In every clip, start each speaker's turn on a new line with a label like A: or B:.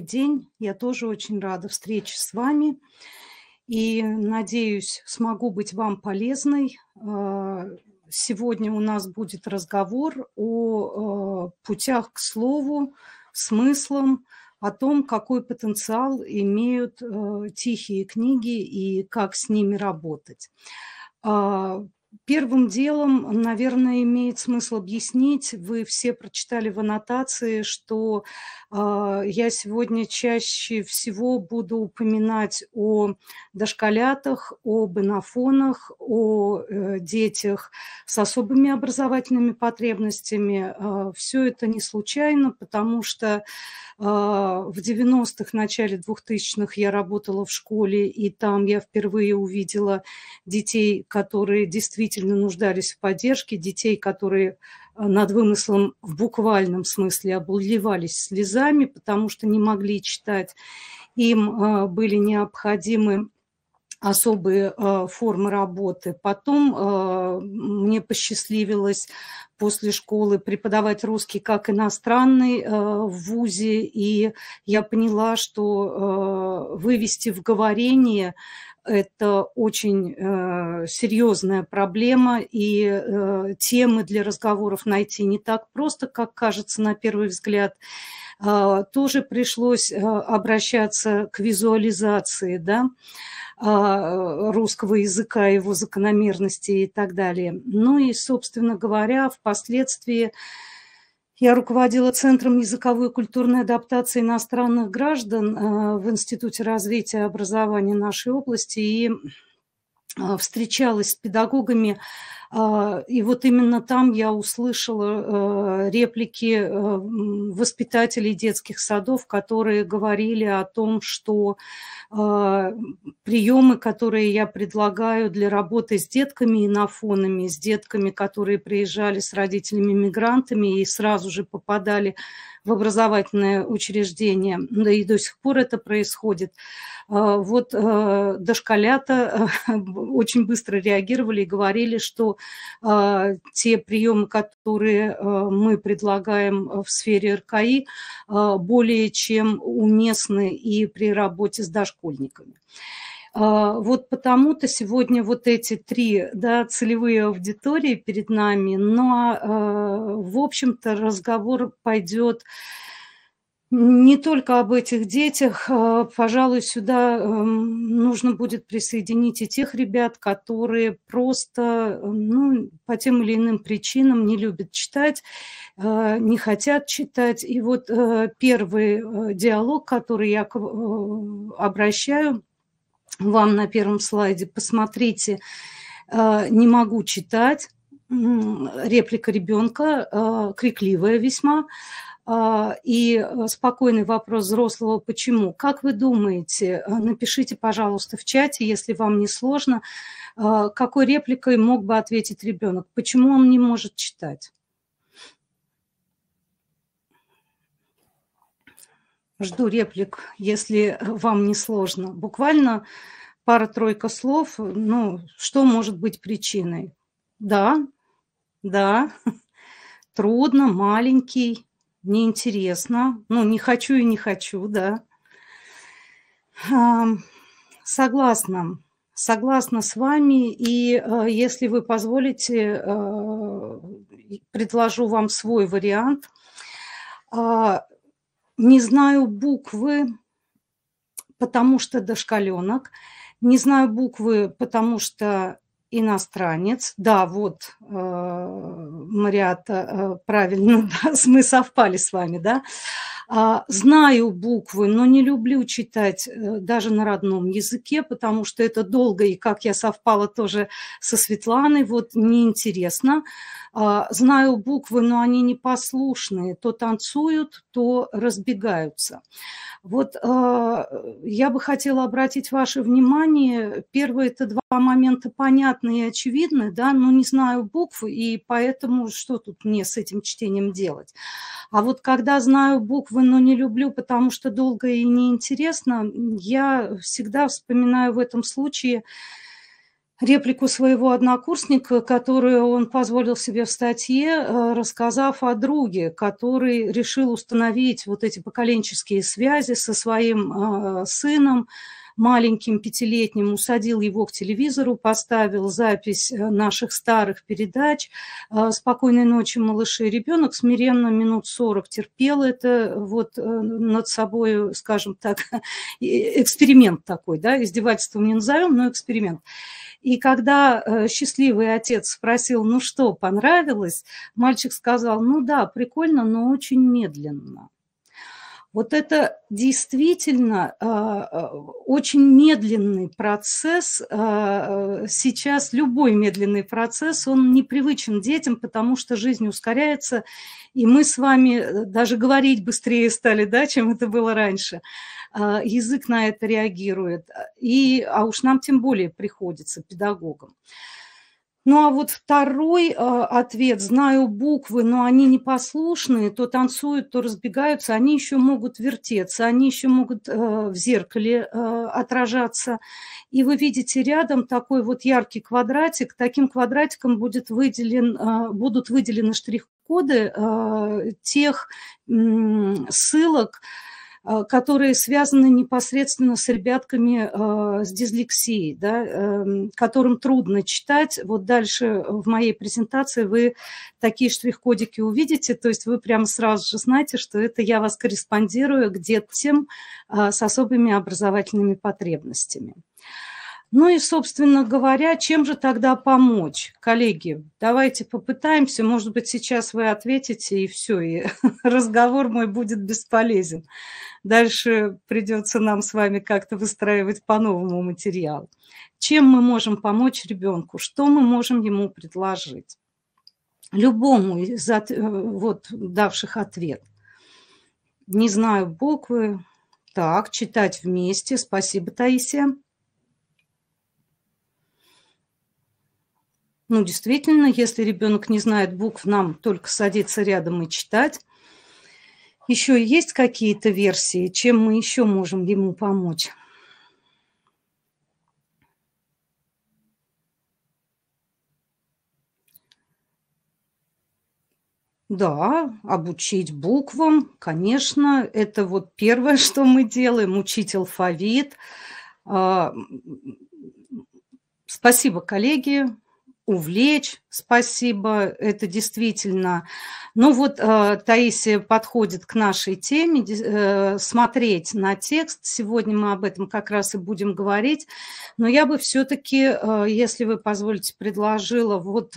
A: день. Я тоже очень рада встрече с вами. И, надеюсь, смогу быть вам полезной. А, сегодня у нас будет разговор о а, путях к слову, смыслам, о том, какой потенциал имеют а, тихие книги и как с ними работать. Первым делом, наверное, имеет смысл объяснить, вы все прочитали в аннотации, что э, я сегодня чаще всего буду упоминать о дошколятах, о инофонах, о э, детях с особыми образовательными потребностями. Э, а, все это не случайно, потому что э, в 90-х, начале 2000-х я работала в школе, и там я впервые увидела детей, которые действительно действительно нуждались в поддержке, детей, которые э, над вымыслом в буквальном смысле обливались слезами, потому что не могли читать. Им э, были необходимы особые э, формы работы. Потом мне посчастливилось после школы преподавать русский как иностранный в ВУЗе, и я поняла, что вывести в говорение это очень э, серьезная проблема, и э, темы для разговоров найти не так просто, как кажется на первый взгляд. А, тоже пришлось э, обращаться к визуализации да, а, русского языка, его закономерности и так далее. Ну и, собственно говоря, впоследствии э, я руководила Центром языковой и культурной адаптации иностранных граждан э, в Институте развития и образования нашей области и э, встречалась с педагогами а, и вот именно там я услышала э, реплики э, воспитателей детских садов, которые говорили о том, что а, приемы, которые я предлагаю для работы с детками и нафонами, с детками, которые приезжали с родителями-мигрантами и сразу же попадали в образовательное учреждение, да и до сих пор это происходит. А, вот э, дошколята очень быстро реагировали и говорили, что а, те приемы, которые а, мы предлагаем э, в сфере РКИ, а, более чем уместны и при работе с дошкольниками. Вот потому-то сегодня вот эти три да, целевые аудитории перед нами. Но, в общем-то, разговор пойдет не только об этих детях. А, пожалуй, сюда эм, нужно будет присоединить и тех ребят, которые просто эм, ну, по тем или иным причинам не любят читать, э, не хотят читать. И вот э, первый э, диалог, который я обращаю вам на первом слайде, посмотрите, не могу читать, реплика ребенка, крикливая весьма, а, и э, спокойный вопрос взрослого «почему?». Как вы думаете, э, напишите, пожалуйста, в чате, если вам не сложно, э, какой репликой мог бы ответить ребенок, почему он не может читать. Жду реплик, если вам не сложно. Буквально пара-тройка слов, ну, что может быть причиной? Да, да, трудно, маленький, неинтересно. Ну, не хочу и не хочу, да. Согласна. Согласна с вами. И э, если вы позволите, э, предложу вам свой вариант. А, не знаю буквы, потому что дошкаленок. Не знаю буквы, потому что иностранец. Да, вот, э, Мариата, э, правильно, мы совпали с вами, да. А, знаю буквы, но не люблю читать э, даже на родном языке, потому что это долго, и как я совпала тоже со Светланой, вот неинтересно. А, знаю буквы, но они непослушные, то танцуют, то разбегаются. Вот а, я бы хотела обратить ваше внимание, Первые это два момента понятны и очевидны, да, но не знаю буквы, и поэтому что тут мне с этим чтением делать? А вот когда знаю буквы, бы, но не люблю, потому что долго и неинтересно, я всегда вспоминаю в этом случае реплику своего однокурсника, которую он позволил себе в статье, э, рассказав о друге, который решил установить вот эти поколенческие связи со своим э, сыном, маленьким пятилетним усадил его к телевизору, поставил запись э, наших старых передач э, «Спокойной ночи, малыши». Ребенок смиренно минут 40 терпел это, э, вот над собой, скажем так, эксперимент такой, да, издевательством не назовем, но эксперимент. И когда счастливый отец спросил, ну что, понравилось, мальчик сказал, ну да, прикольно, но очень медленно. Вот это действительно а, а, очень медленный процесс. А, сейчас любой медленный процесс, он непривычен детям, потому что жизнь ускоряется, и мы с вами э, даже говорить быстрее стали, да, чем это было раньше. Язык на это реагирует, и, а уж нам тем более приходится педагогам. Ну а вот второй э, ответ, знаю буквы, но они непослушные, то танцуют, то разбегаются, они еще могут вертеться, они еще могут э, в зеркале э, отражаться. И вы видите рядом такой вот яркий квадратик, таким квадратиком будет выделен, э, будут выделены штрих-коды э, тех э, ссылок, э, Э, которые связаны непосредственно с ребятками э, с дислексией, да, эм, которым трудно читать. Вот дальше в моей презентации вы такие штрих-кодики увидите, то есть вы прямо сразу же знаете, что это я вас корреспондирую к детям э, с особыми образовательными потребностями. Ну и, собственно говоря, чем же тогда помочь? Коллеги, давайте попытаемся. Может быть, сейчас вы ответите, и все, и разговор мой будет бесполезен. Дальше придется нам с вами как-то выстраивать по-новому материал. Чем мы можем помочь ребенку? Что мы можем ему предложить? Любому из от, э, вот, давших ответ. Не знаю буквы. Так, читать вместе. Спасибо, Таисия. Ну, действительно, если ребенок не знает букв, нам только садиться рядом и читать. Еще есть какие-то версии, чем мы еще можем ему помочь? Да, обучить буквам, конечно, это вот первое, что мы делаем, учить алфавит. А, Спасибо, коллеги увлечь, спасибо, это действительно. Ну вот э, Таисия подходит к нашей теме, э, смотреть на текст. Сегодня мы об этом как раз и будем говорить. Но я бы все-таки, э, если вы позволите, предложила вот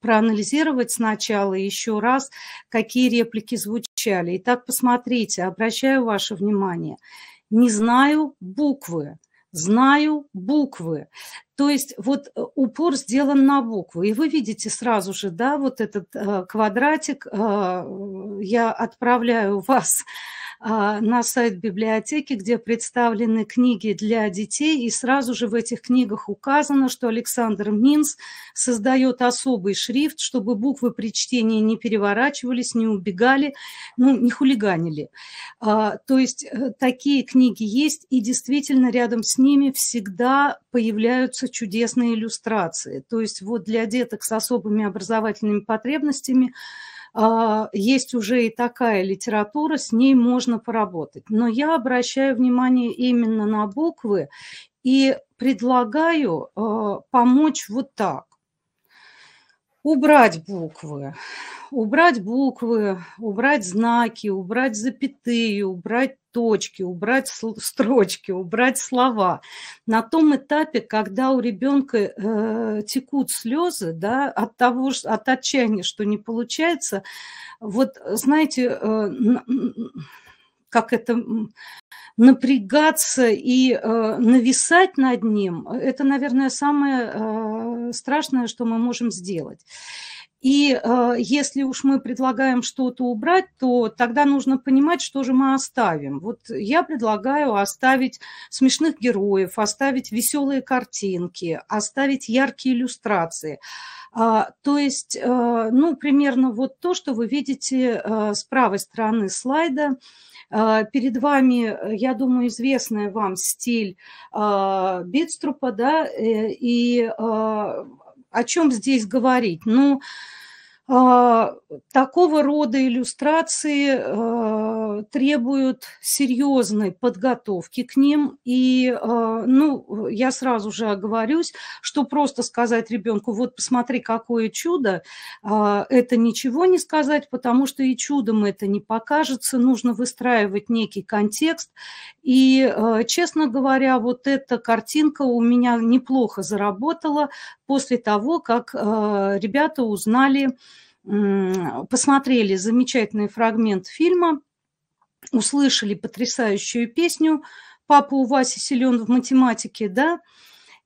A: проанализировать сначала еще раз, какие реплики звучали. Итак, посмотрите, обращаю ваше внимание. Не знаю буквы знаю буквы. То есть вот э, упор сделан на букву, И вы видите сразу же, да, вот этот э, квадратик, э, я отправляю вас а, на сайт библиотеки, где представлены книги для детей, и сразу же в этих книгах указано, что Александр Минц создает особый шрифт, чтобы буквы при чтении не переворачивались, не убегали, ну, не хулиганили. А, то есть э, такие книги есть, и действительно рядом с ними всегда появляются чудесные иллюстрации. То есть вот для деток с особыми образовательными потребностями – а, есть уже и такая литература, с ней можно поработать. Но я обращаю внимание именно на буквы и предлагаю а, помочь вот так. Убрать буквы, убрать буквы, убрать знаки, убрать запятые, убрать точки, убрать строчки, убрать слова. На том этапе, когда у ребенка э, текут слезы да, от того, от отчаяния, что не получается, вот знаете, э, как это напрягаться и э, нависать над ним, это, наверное, самое э, страшное, что мы можем сделать. И э, если уж мы предлагаем что-то убрать, то тогда нужно понимать, что же мы оставим. Вот я предлагаю оставить смешных героев, оставить веселые картинки, оставить яркие иллюстрации. А, то есть, э, ну, примерно вот то, что вы видите э, с правой стороны слайда. Э, перед вами, э, я думаю, известный вам стиль э, Битструпа, да, и о чем здесь говорить? Ну, а, такого рода иллюстрации а, требуют серьезной подготовки к ним. И, а, ну, я сразу же оговорюсь, что просто сказать ребенку, вот посмотри, какое чудо, это ничего не сказать, потому что и чудом это не покажется. Нужно выстраивать некий контекст. И, честно говоря, вот эта картинка у меня неплохо заработала, после того, как э, ребята узнали, посмотрели замечательный фрагмент фильма, услышали потрясающую песню «Папа у Васи силен в математике», да,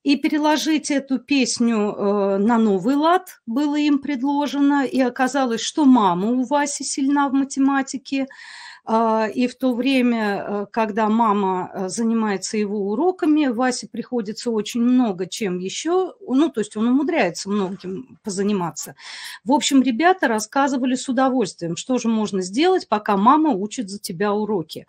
A: и переложить эту песню э, на новый лад было им предложено, и оказалось, что мама у Васи сильна в математике, а, и в то время, э, когда мама э, занимается его уроками, Васе приходится очень много чем еще, ну, то есть он умудряется многим позаниматься. В общем, ребята рассказывали с удовольствием, что же можно сделать, пока мама учит за тебя уроки.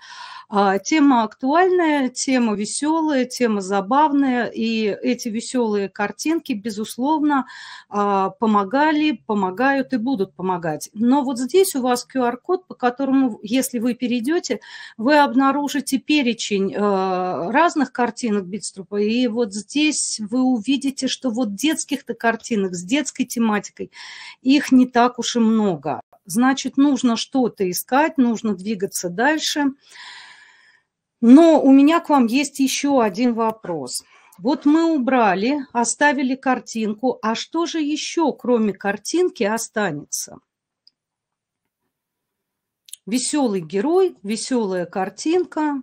A: А, тема актуальная, тема веселая, тема забавная, и эти веселые картинки, безусловно, а, помогали, помогают и будут помогать. Но вот здесь у вас QR-код, по которому, если вы перейдете, вы обнаружите перечень э, разных картинок Битструпа, и вот здесь вы увидите, что вот детских-то картинок с детской тематикой, их не так уж и много. Значит, нужно что-то искать, нужно двигаться дальше. Но у меня к вам есть еще один вопрос. Вот мы убрали, оставили картинку, а что же еще, кроме картинки, останется? веселый герой, веселая картинка,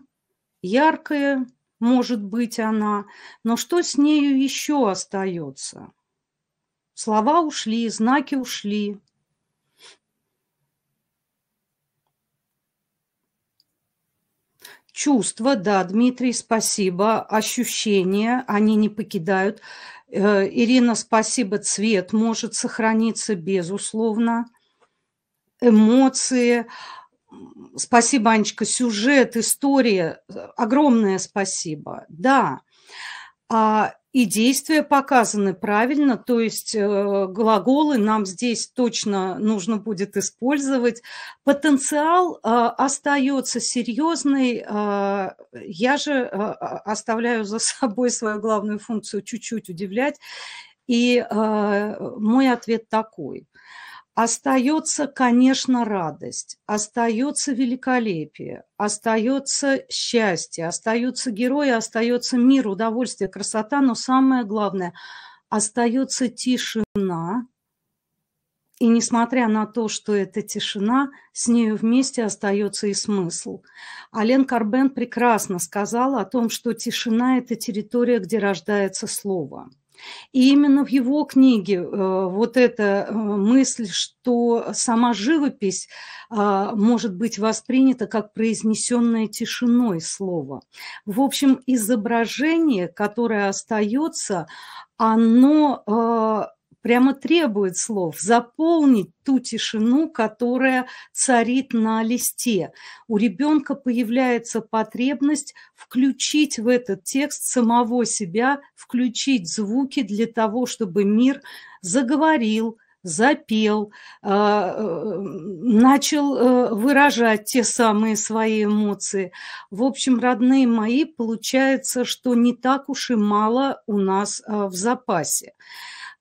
A: яркая, может быть, она, но что с нею еще остается? Слова ушли, знаки ушли. Чувства, да, Дмитрий, спасибо. Ощущения, они не покидают. Э, Ирина, спасибо. Цвет может сохраниться, безусловно. Эмоции, спасибо, Анечка, сюжет, история, огромное спасибо. Да, а, и действия показаны правильно, то есть э, глаголы нам здесь точно нужно будет использовать. Потенциал э, остается серьезный. Э, я же оставляю за собой свою главную функцию чуть-чуть удивлять. И мой ответ такой – Остается, конечно, радость, остается великолепие, остается счастье, остаются герои, остается мир, удовольствие, красота, но самое главное, остается тишина. И несмотря на то, что это тишина, с нею вместе остается и смысл. Ален Карбен прекрасно сказал о том, что тишина – это территория, где рождается слово – и именно в его книге э, вот эта э, мысль, что сама живопись э, может быть воспринята как произнесенное тишиной слово. В общем, изображение, которое остается, оно прямо требует слов, заполнить ту тишину, которая царит на листе. У ребенка появляется потребность включить в этот текст самого себя, включить звуки для того, чтобы мир заговорил, запел, э, э, начал э, выражать те самые свои эмоции. В общем, родные мои, получается, что не так уж и мало у нас в запасе.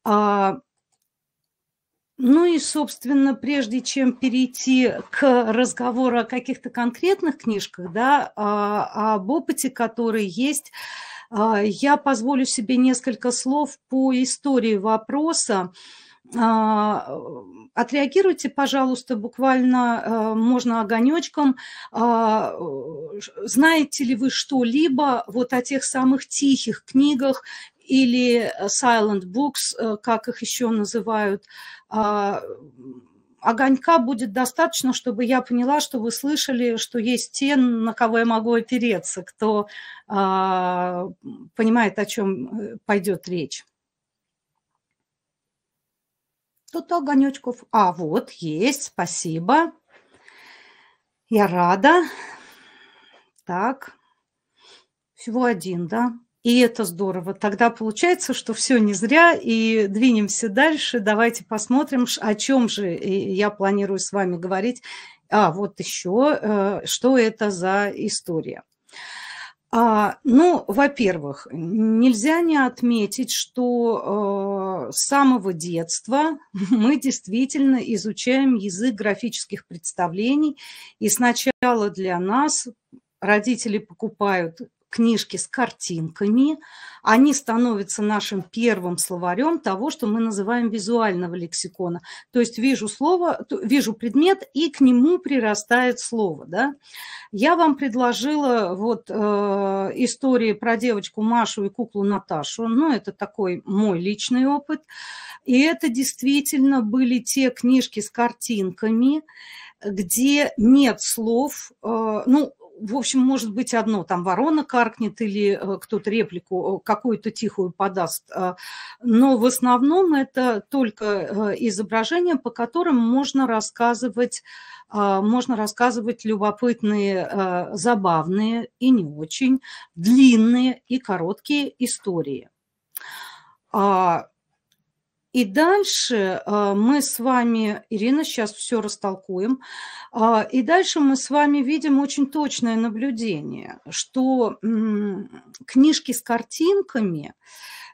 A: А, ну и, собственно, прежде чем перейти к разговору о каких-то конкретных книжках, да, а, об опыте, который есть, а, я позволю себе несколько слов по истории вопроса. Отреагируйте, пожалуйста, буквально э, можно огонечком. Знаете ли вы что-либо вот о тех самых тихих книгах или э, silent books, э, как их еще называют, а, огонька будет достаточно, чтобы я поняла, что вы слышали, что есть те, на кого я могу опереться, кто а, понимает, о чем э, пойдет речь. Тут огонечков. А, вот, есть, спасибо. Я рада. Так, всего один, да? И это здорово. Тогда получается, что все не зря, и двинемся дальше. Давайте посмотрим, о чем же э, я планирую с вами говорить. А, вот еще, э, что это за история. А, ну, во-первых, нельзя не отметить, что э, с самого детства мы действительно изучаем язык графических представлений, и сначала для нас родители покупают книжки с картинками. Они становятся нашим первым словарем того, что мы называем визуального лексикона. То есть вижу слово, вижу предмет, и к нему прирастает слово. Да? Я вам предложила вот э, истории про девочку Машу и куклу Наташу. Ну, это такой мой личный опыт. И это действительно были те книжки с картинками, где нет слов, э, ну, в общем, может быть одно, там ворона каркнет или э, кто-то реплику э, какую-то тихую подаст, э, но в основном это только изображения, по которым можно рассказывать, можно рассказывать любопытные, забавные и не очень, длинные и короткие истории. А и дальше а, мы с вами, Ирина, сейчас все растолкуем, а, и дальше мы с вами видим очень точное наблюдение, что книжки с картинками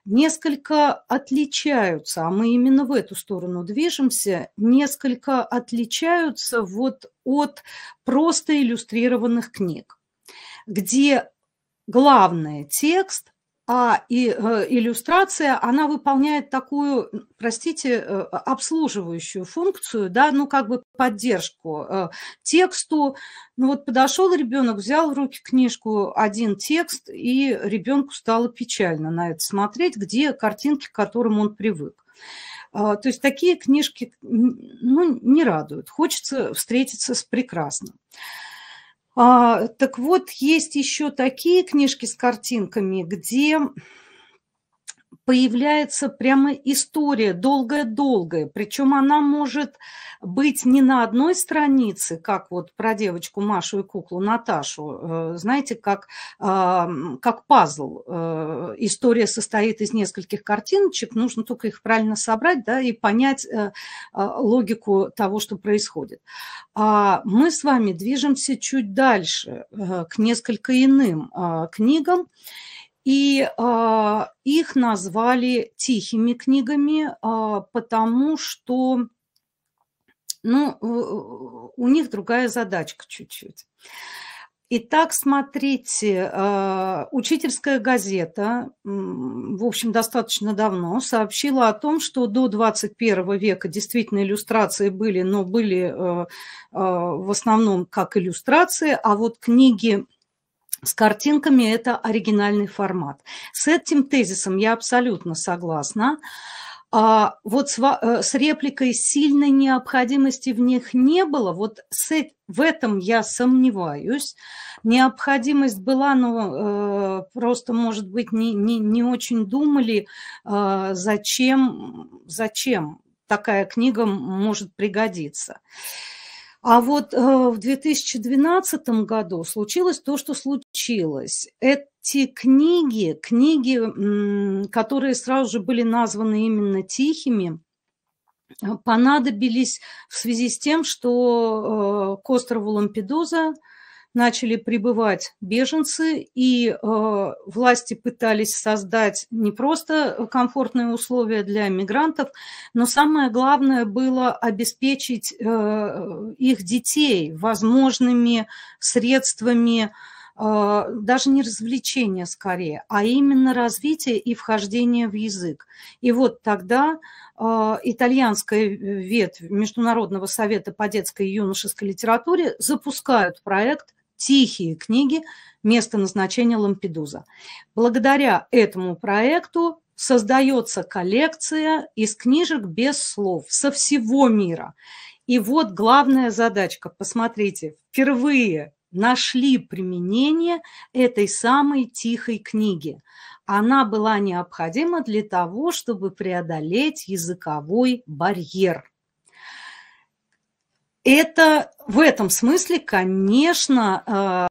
A: несколько отличаются, а мы именно в эту сторону движемся, несколько отличаются вот от просто иллюстрированных книг, где главное текст – а и э, иллюстрация, она выполняет такую, простите, э, обслуживающую функцию, да, ну как бы поддержку э, тексту. Ну вот подошел ребенок, взял в руки книжку, один текст, и ребенку стало печально на это смотреть, где картинки, к которым он привык. А, то есть такие книжки ну, не радуют. Хочется встретиться с прекрасным. А, так вот, есть еще такие книжки с картинками, где появляется прямо история долгая-долгая, причем она может быть не на одной странице, как вот про девочку Машу и куклу Наташу, э, знаете, как, э, как пазл. Э, история состоит из нескольких картиночек, нужно только их правильно собрать да, и понять логику того, что происходит. А мы с вами движемся чуть дальше, к несколько иным книгам. И э, их назвали тихими книгами, э, потому что ну, у них другая задачка чуть-чуть. Итак, смотрите, а, учительская газета, в общем, достаточно давно сообщила о том, что до 21 века действительно иллюстрации были, но были в основном как иллюстрации, а вот книги с картинками это оригинальный формат. С этим тезисом я абсолютно согласна. А вот с, э, с репликой сильной необходимости в них не было, вот с, э, в этом я сомневаюсь. Необходимость была, но э, просто, может быть, не, не, не очень думали, э, зачем, зачем такая книга может пригодиться. А вот э, в 2012 году случилось то, что случилось. Эти книги, книги, которые сразу же были названы именно тихими, э, понадобились в связи с тем, что э, к острову Лампедоза начали прибывать беженцы, и э, власти пытались создать не просто комфортные условия для мигрантов, но самое главное было обеспечить э, их детей возможными средствами э, даже не развлечения скорее, а именно развитие и вхождение в язык. И вот тогда э, итальянская ветвь Международного совета по детской и юношеской литературе запускают проект «Тихие книги. Место назначения Лампедуза». Благодаря этому проекту создается коллекция из книжек без слов со всего мира. И вот главная задачка, посмотрите, впервые нашли применение этой самой тихой книги. Она была необходима для того, чтобы преодолеть языковой барьер. Это в этом смысле, конечно, э,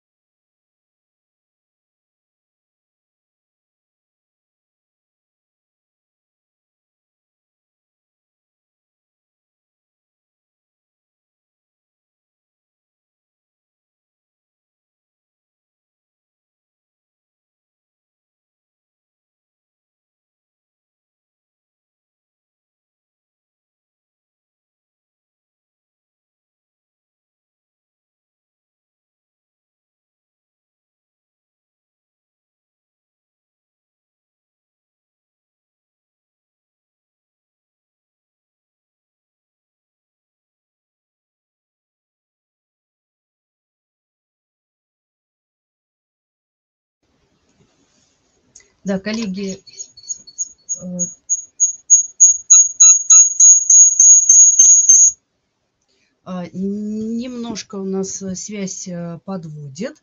B: Да, коллеги, э, а, немножко у нас э, связь э, подводит.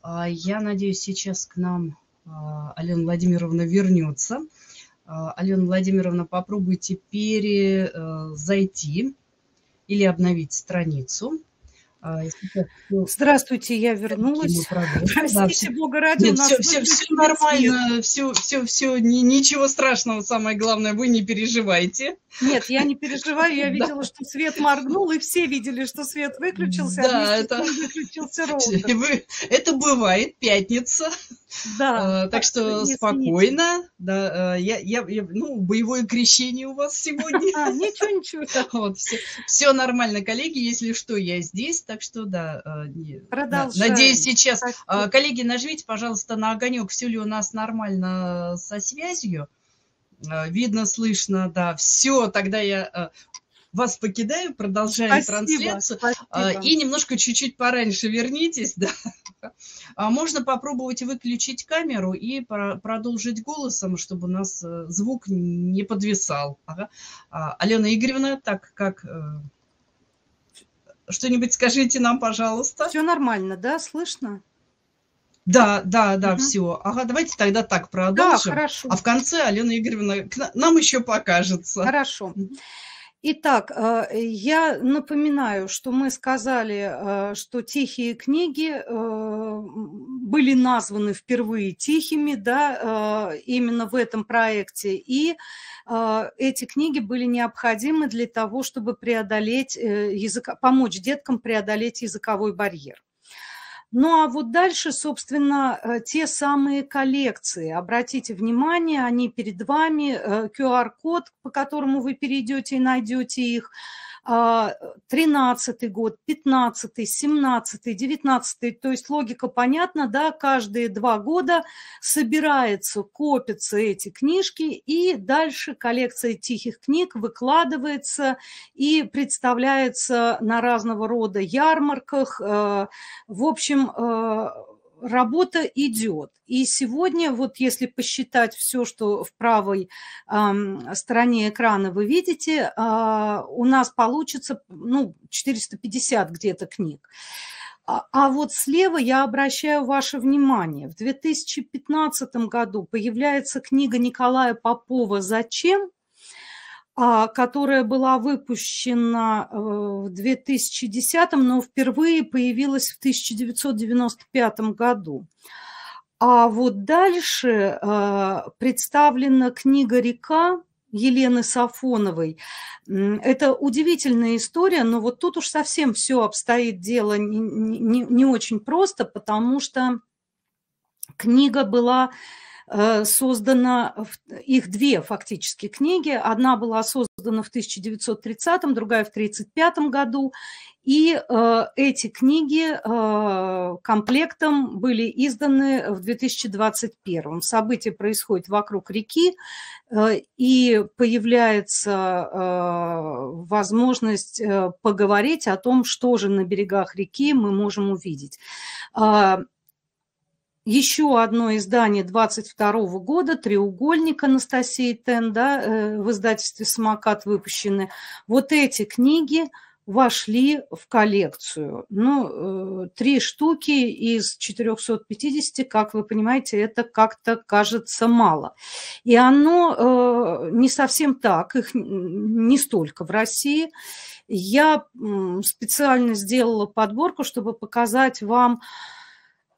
B: А, я надеюсь, сейчас к нам а, Алена Владимировна вернется. Алена Владимировна, попробуйте перезайти или обновить страницу. А, Здравствуйте, я вернулась. Простите, Бога ради, нет, у ну, нас все, все, все нормально, все, все, все, ничего страшного, самое главное, вы не переживайте. Нет, я не переживаю, я видела, да. что свет моргнул, и все видели, что свет выключился, а да, а это... выключился ровно. Вы... Это бывает, пятница. Да. А, так, так что спокойно. Извините. Да, а, я, я, я, ну, боевое крещение у вас сегодня. А, ничего, ничего. Вот, все, все нормально, коллеги, если что, я здесь, так что да. А, не, Продолжаем. Надеюсь, сейчас. Так, коллеги, нажмите, пожалуйста, на огонек, все ли у нас нормально со связью. Э, видно, слышно, да, все, тогда я э, вас покидаю, продолжаем спасибо, трансляцию. Спасибо. Э, и немножко чуть-чуть пораньше вернитесь, да. А можно попробовать выключить камеру и продолжить голосом, чтобы у нас звук не подвисал. Ага. А, Алена Игоревна, так как... Что-нибудь скажите нам, пожалуйста. Все нормально, да, слышно? Да, да, да, угу. все. Ага, давайте тогда так продолжим. Да, хорошо. А в конце Алена Игоревна нам еще покажется.
A: Хорошо. Итак, э, я напоминаю, что мы сказали, э, что тихие книги э, были названы впервые тихими, да, именно в этом проекте. И эти книги были необходимы для того, чтобы преодолеть язык, помочь деткам преодолеть языковой барьер. Ну а вот дальше, собственно, э, те самые коллекции. Обратите внимание, они перед вами, QR-код, э, по которому вы перейдете и найдете их. 13 а, год, 15, 17, 19, то есть логика понятна, да, каждые два года собирается, копятся эти книжки, и дальше коллекция тихих книг выкладывается и представляется на разного рода ярмарках. Э, в общем, э, работа идет. И сегодня, вот если посчитать все, что в правой э, стороне экрана вы видите, э, у нас получится ну, 450 где-то книг. А, а вот слева я обращаю ваше внимание. В 2015 году появляется книга Николая Попова «Зачем?», а, которая была выпущена э, в 2010, но впервые появилась в 1995 году. А вот дальше э, представлена книга «Река» Елены Сафоновой. Это удивительная история, но вот тут уж совсем все обстоит дело не, не, не очень просто, потому что книга была Э, создана, их две фактически книги. Одна была создана в 1930, другая в 1935 году. И э, эти книги э, комплектом были изданы в 2021. Событие происходит вокруг реки, и появляется возможность поговорить о том, что же на берегах реки мы можем увидеть. А, еще одно издание 22 года, «Треугольник» Анастасии Тен, да, э, в издательстве «Самокат» выпущены. Вот эти книги вошли в коллекцию. Ну, э, три штуки из 450, как вы понимаете, это как-то кажется мало. И оно э, не совсем так, их не столько в России. Я специально сделала подборку, чтобы показать вам,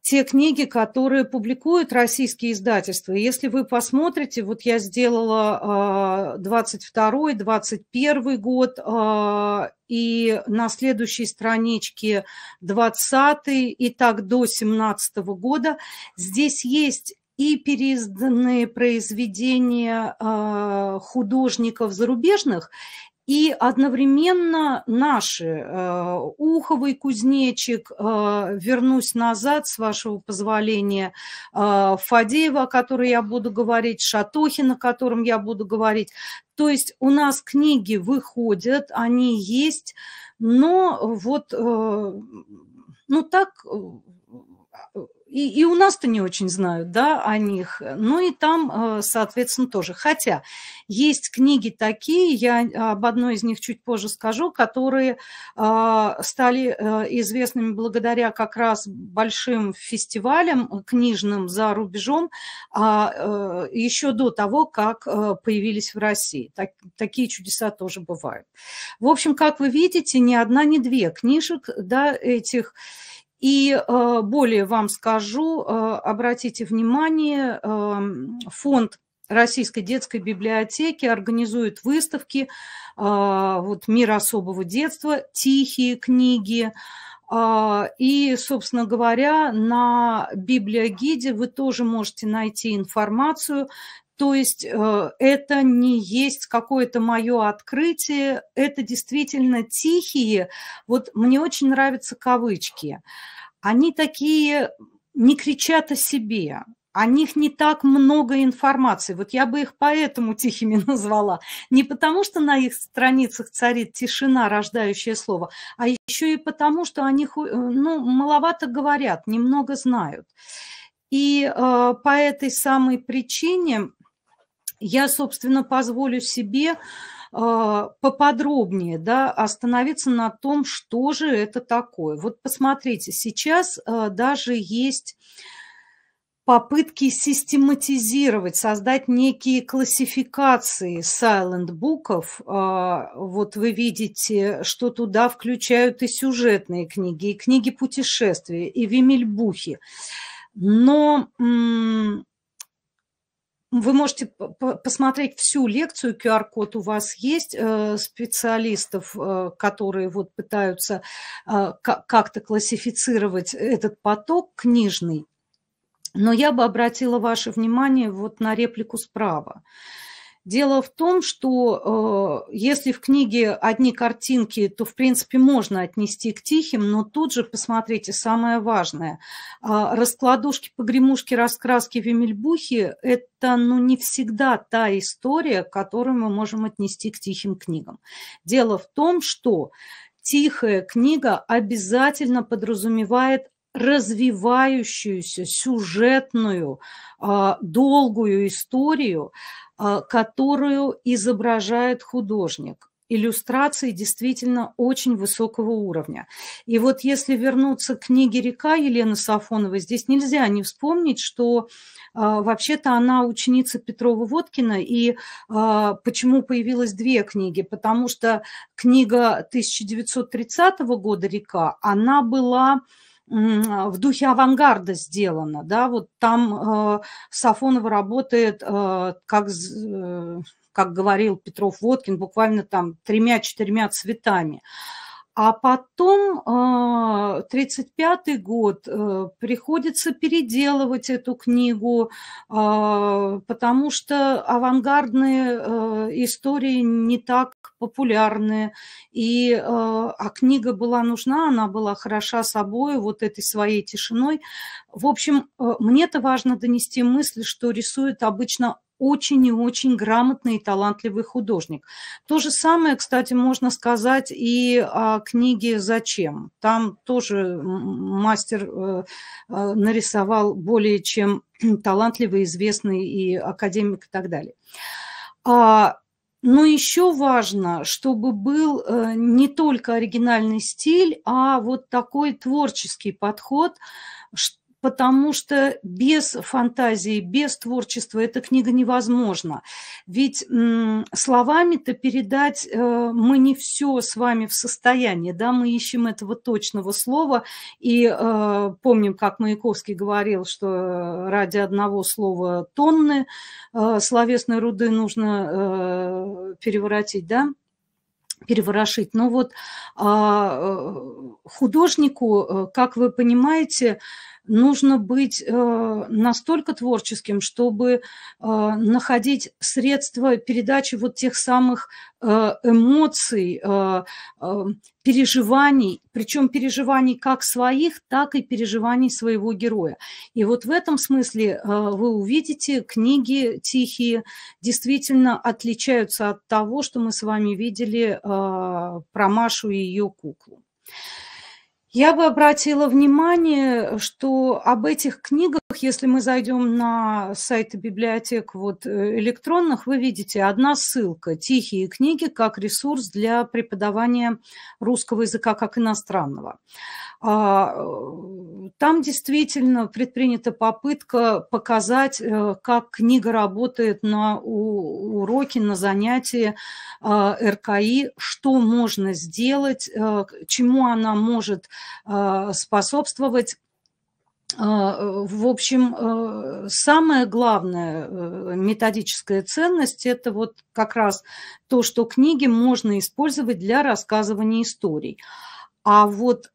A: те книги, которые публикуют российские издательства. Если вы посмотрите, вот я сделала 22-21 а, год а, и на следующей страничке 20 и так до 17 года, здесь есть и переизданные произведения а, художников зарубежных, и одновременно наши, э, Уховый кузнечик, э, вернусь назад, с вашего позволения, э, Фадеева, о которой я буду говорить, Шатохин, о котором я буду говорить. То есть у нас книги выходят, они есть, но вот э, ну так и, и у нас-то не очень знают, да, о них. Ну и там, э, соответственно, тоже. Хотя есть книги такие, я э, об одной из них чуть позже скажу, которые э, стали известными благодаря как раз большим фестивалям книжным за рубежом а, еще до того, как появились в России. Так, такие чудеса тоже бывают. В общем, как вы видите, ни одна, ни две книжек, да, этих и э, более вам скажу, э, обратите внимание, эм, фонд Российской детской библиотеки организует выставки э, вот, «Мир особого детства», «Тихие книги», и, собственно говоря, на библиогиде вы тоже можете найти информацию, то есть э, это не есть какое-то мое открытие, это действительно тихие. Вот мне очень нравятся кавычки. Они такие не кричат о себе, о них не так много информации. Вот я бы их поэтому тихими назвала. Не потому, что на их страницах царит тишина, рождающая слово, а еще и потому, что они, э, ну, маловато говорят, немного знают. И э, по этой самой причине я, собственно, позволю себе а, поподробнее да, остановиться на том, что же это такое. Вот посмотрите, сейчас а, даже есть попытки систематизировать, создать некие классификации сайлент-буков. А, вот вы видите, что туда включают и сюжетные книги, и книги путешествия, и вимельбухи. Но вы можете посмотреть всю лекцию, QR-код у вас есть, э, специалистов, э, которые вот пытаются э, как-то классифицировать этот поток книжный. Но я бы обратила ваше внимание вот на реплику справа. Дело в том, что э, если в книге одни картинки, то, в принципе, можно отнести к тихим, но тут же, посмотрите, самое важное. Э, раскладушки, погремушки, раскраски, вимельбухи – это ну, не всегда та история, которую мы можем отнести к тихим книгам. Дело в том, что тихая книга обязательно подразумевает развивающуюся, сюжетную, а, долгую историю, а, которую изображает художник иллюстрации действительно очень высокого уровня. И вот если вернуться к книге «Река» Елены Сафоновой, здесь нельзя не вспомнить, что а, вообще-то она ученица Петрова Водкина, и почему появилось две книги? Потому что книга 1930 года «Река», она была... А, в духе авангарда сделано, да, вот там э, Сафонова работает, э, как, э, как говорил Петров Водкин, буквально там тремя-четырьмя цветами. Э, а потом 1935 а, год э, приходится переделывать эту книгу, а, потому что авангардные э, истории не так популярны. И, э, а книга была нужна, она была хороша собой, вот этой своей тишиной. В общем, мне-то важно донести мысль, что рисует обычно очень и очень грамотный и талантливый художник. То же самое, кстати, можно сказать и о а, книге «Зачем?». Там тоже мастер э, э, нарисовал более чем талантливый, известный и академик и так далее. А, но еще важно, чтобы был э, не только оригинальный стиль, а вот такой творческий подход, что потому что без фантазии, без творчества эта книга невозможна. Ведь словами-то передать э, мы не все с вами в состоянии, да, мы ищем этого точного слова, и э, помним, как Маяковский говорил, что э, ради одного слова тонны словесной руды нужно э, переворотить, да, переворошить. Но вот а, художнику, как вы понимаете, нужно быть э, настолько творческим, чтобы э, находить средства передачи вот тех самых э, эмоций, переживаний, причем переживаний как своих, так и переживаний своего героя. И вот в этом смысле вы увидите, книги «Тихие» действительно отличаются от того, что мы с вами видели про Машу и ее куклу. Я бы обратила внимание, что об этих книгах если мы зайдем на сайты библиотек вот, э, электронных, вы видите одна ссылка «Тихие книги как ресурс для преподавания русского языка как иностранного». А, э, там действительно предпринята попытка показать, э, как книга работает на уроке, на занятии РКИ, что можно сделать, чему она может способствовать, а, э, в общем, э, самая главная э, методическая ценность – это вот как раз то, что книги можно использовать для рассказывания историй. А вот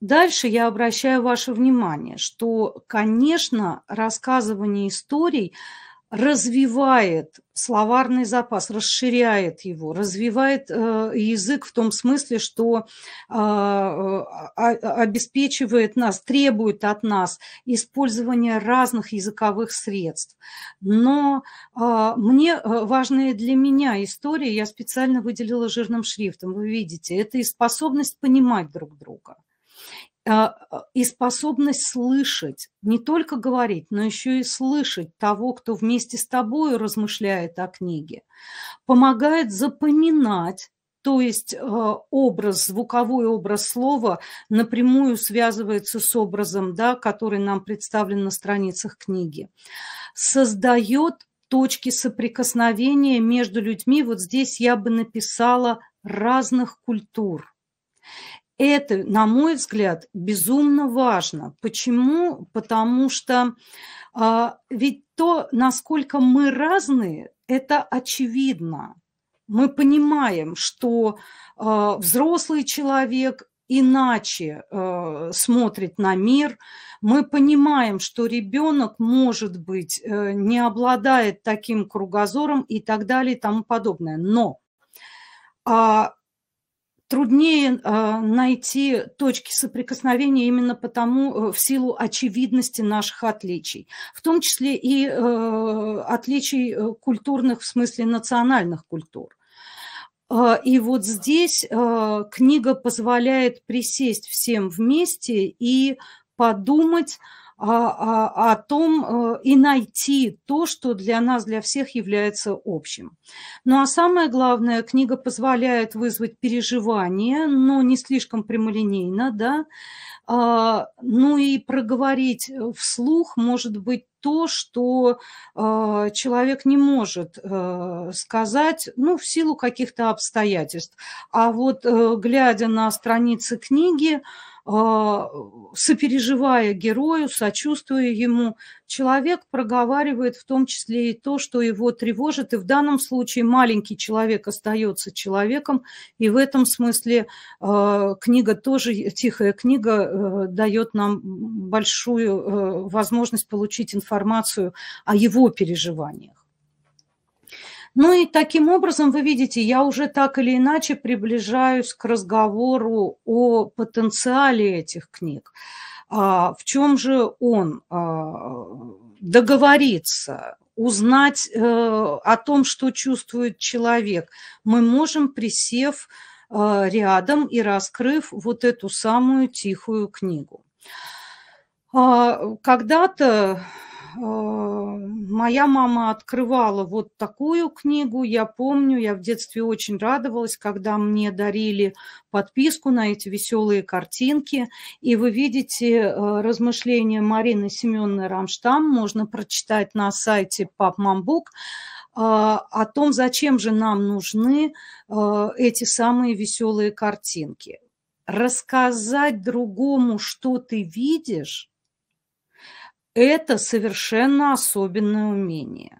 A: дальше я обращаю ваше внимание, что, конечно, рассказывание историй – развивает словарный запас, расширяет его, развивает э, язык в том смысле, что э, обеспечивает нас, требует от нас использования разных языковых средств. Но э, мне э, важная для меня история, я специально выделила жирным шрифтом, вы видите, это и способность понимать друг друга – а, а, и способность слышать, не только говорить, но еще и слышать того, кто вместе с тобой размышляет о книге, помогает запоминать то есть а, образ, звуковой образ слова напрямую связывается с образом, да, который нам представлен на страницах книги. Создает точки соприкосновения между людьми. Вот здесь я бы написала разных культур. Это, на мой взгляд, безумно важно. Почему? Потому что а, ведь то, насколько мы разные, это очевидно. Мы понимаем, что а, взрослый человек иначе э, смотрит на мир. Мы понимаем, что ребенок, может быть, э, не обладает таким кругозором и так далее и тому подобное. Но э, труднее а, найти точки соприкосновения именно потому, э, в силу очевидности наших отличий, в том числе и э, отличий э, культурных, в смысле национальных культур. А, и вот здесь книга позволяет присесть всем вместе и подумать о, а, о, а, о том э, и найти то, что для нас, для всех является общим. Ну а самое главное, книга позволяет вызвать переживания, но не слишком прямолинейно, да, а, ну и проговорить вслух, может быть, то, что э, человек не может э, сказать, ну, в силу каких-то обстоятельств. А вот, глядя на страницы книги, а, сопереживая герою, сочувствуя ему, человек проговаривает в том числе и то, что его тревожит. И в данном случае маленький человек остается человеком. И в этом смысле а, книга тоже, тихая книга, э, дает нам большую э, возможность получить информацию о его переживаниях. Ну и таким образом, вы видите, я уже так или иначе приближаюсь к разговору о потенциале этих книг. А в чем же он? А, договориться, узнать э, о том, что чувствует человек, мы можем, присев э, рядом и раскрыв вот эту самую тихую книгу. А, когда-то Э, моя мама открывала вот такую книгу. Я помню, я в детстве очень радовалась, когда мне дарили подписку на эти веселые картинки. И вы видите э, размышления Марины Семеновны Рамштам. Можно прочитать на сайте «Папмамбук» э, о том, зачем же нам нужны эти самые веселые картинки. Рассказать другому, что ты видишь, это совершенно особенное умение.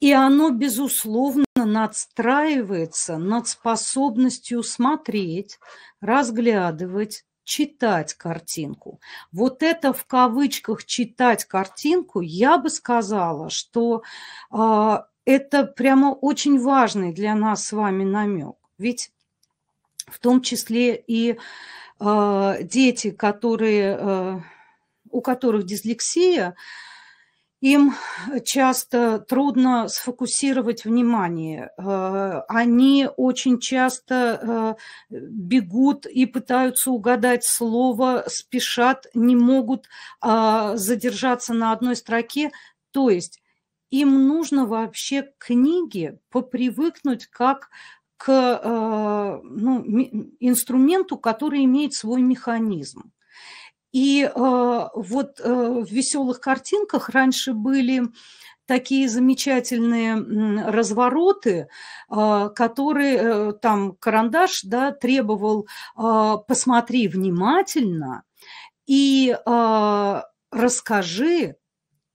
A: И оно, безусловно, надстраивается над способностью смотреть, разглядывать, читать картинку. Вот это в кавычках читать картинку, я бы сказала, что э, это прямо очень важный для нас с вами намек. Ведь в том числе и э, дети, которые... Э, у которых дислексия, им часто трудно сфокусировать внимание. Э, они очень часто э, бегут и пытаются угадать слово, спешат, не могут э, задержаться на одной строке. То есть им нужно вообще к книге попривыкнуть как к ну, инструменту, который имеет свой механизм. И э, вот э, в веселых картинках раньше были такие замечательные развороты, э, которые э, там карандаш да, требовал э, «посмотри внимательно и расскажи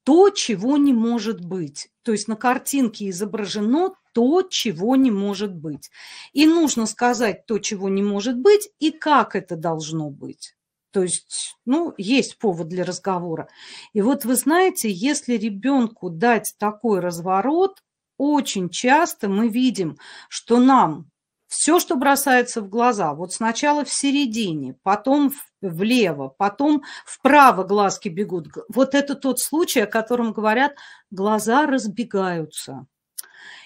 A: то, чего не может быть». То есть на картинке изображено то, чего не может быть. И нужно сказать то, чего не может быть, и как это должно быть. То есть, ну, есть повод для разговора. И вот вы знаете, если ребенку дать такой разворот, очень часто мы видим, что нам все, что бросается в глаза, вот сначала в середине, потом влево, потом вправо глазки бегут. Вот это тот случай, о котором говорят, глаза разбегаются.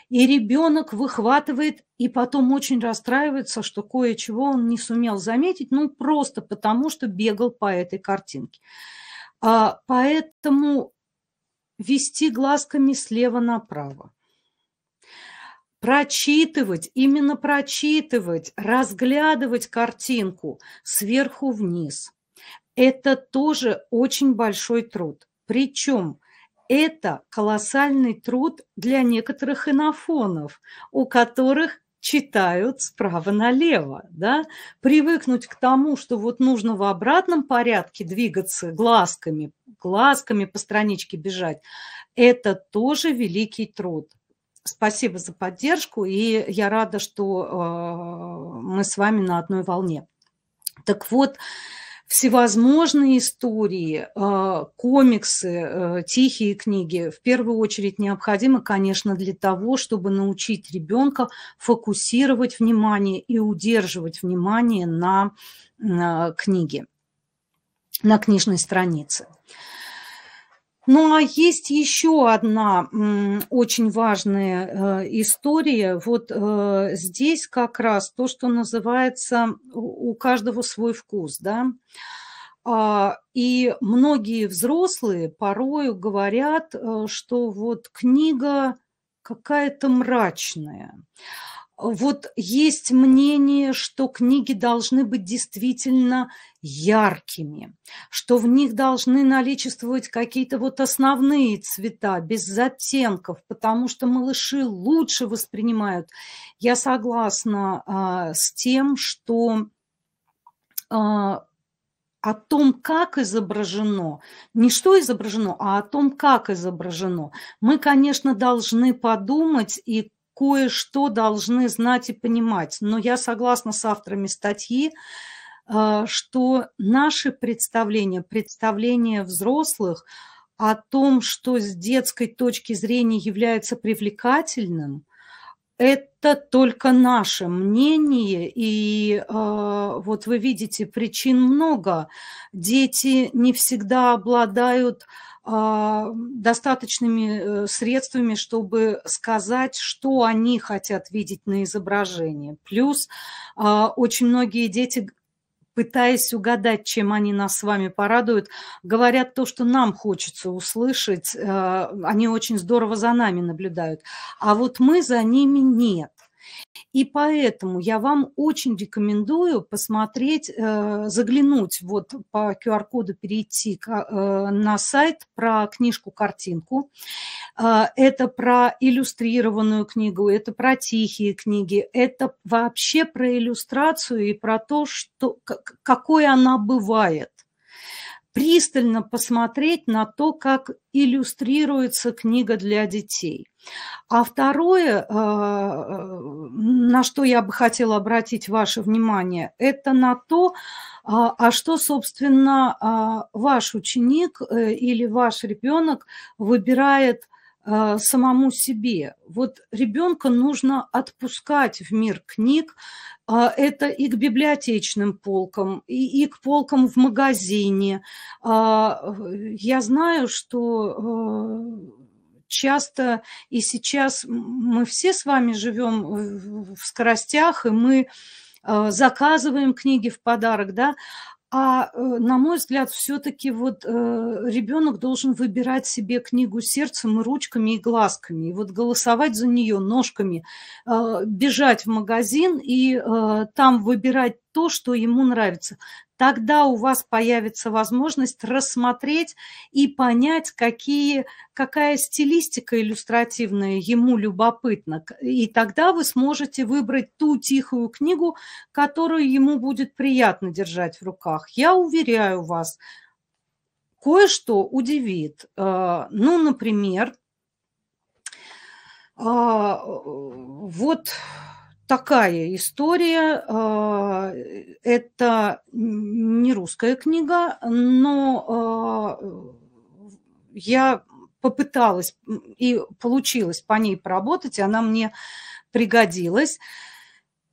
A: И ребенок выхватывает и потом очень расстраивается, что кое-чего он не сумел заметить, ну просто потому, что бегал по этой картинке. А, поэтому вести глазками слева направо. Прочитывать, именно прочитывать, разглядывать картинку сверху вниз. Это тоже очень большой труд. Причем это колоссальный труд для некоторых инофонов, у которых читают справа налево, да, привыкнуть к тому, что вот нужно в обратном порядке двигаться глазками, глазками по страничке бежать, это тоже великий труд. Спасибо за поддержку, и я рада, что э, мы с вами на одной волне. Так вот, э, всевозможные истории, э, комиксы, э, тихие книги в первую очередь необходимы, конечно, для того, чтобы научить ребенка фокусировать внимание и удерживать внимание на книге, на книжной странице. Ну а есть еще одна очень важная э, история. Вот э, здесь как раз то, что называется у каждого свой вкус, да. А, и многие взрослые порою говорят, э, что вот книга какая-то мрачная вот есть мнение, что книги должны быть действительно яркими, что в них должны наличествовать какие-то вот основные цвета, без затенков, потому что малыши лучше воспринимают. Я согласна а, с тем, что а, о том, как изображено, не что изображено, а о том, как изображено. Мы, конечно, должны подумать и кое-что должны знать и понимать. Но я согласна с авторами статьи, э, что наши представления, представления взрослых о том, что с детской точки зрения является привлекательным, это только наше мнение, и э, вот вы видите, причин много. Дети не всегда обладают э, достаточными э, средствами, чтобы сказать, что они хотят видеть на изображении. Плюс э, очень многие дети пытаясь угадать, чем они нас с вами порадуют, говорят то, что нам хочется услышать. Э, они очень здорово за нами наблюдают. А вот мы за ними нет. И поэтому я вам очень рекомендую посмотреть, э, заглянуть, вот по QR-коду перейти э, на сайт про книжку-картинку. Э, это про иллюстрированную книгу, это про тихие книги, это вообще про иллюстрацию и про то, что, какой она бывает пристально посмотреть на то, как иллюстрируется книга для детей. А второе, э, на что я бы хотела обратить ваше внимание, это на то, а, а что, собственно, а, ваш ученик э, или ваш ребенок выбирает – Э, самому себе. Вот ребенка нужно отпускать в мир книг. Э, это и к библиотечным полкам, и, и к полкам в магазине. Э, я знаю, что часто и сейчас мы все с вами живем в скоростях, и мы заказываем книги в подарок, да, а, э, на мой взгляд, все-таки вот э, ребенок должен выбирать себе книгу сердцем и ручками и глазками, и вот голосовать за нее ножками, э, бежать в магазин и э, там выбирать то, что ему нравится. Тогда у вас появится возможность рассмотреть и понять, какие, какая стилистика иллюстративная ему любопытна. И тогда вы сможете выбрать ту тихую книгу, которую ему будет приятно держать в руках. Я уверяю вас, кое-что удивит. Э, ну, например, э, вот такая история. Э, это не русская книга, но э, я попыталась и получилось по ней поработать, и она мне пригодилась.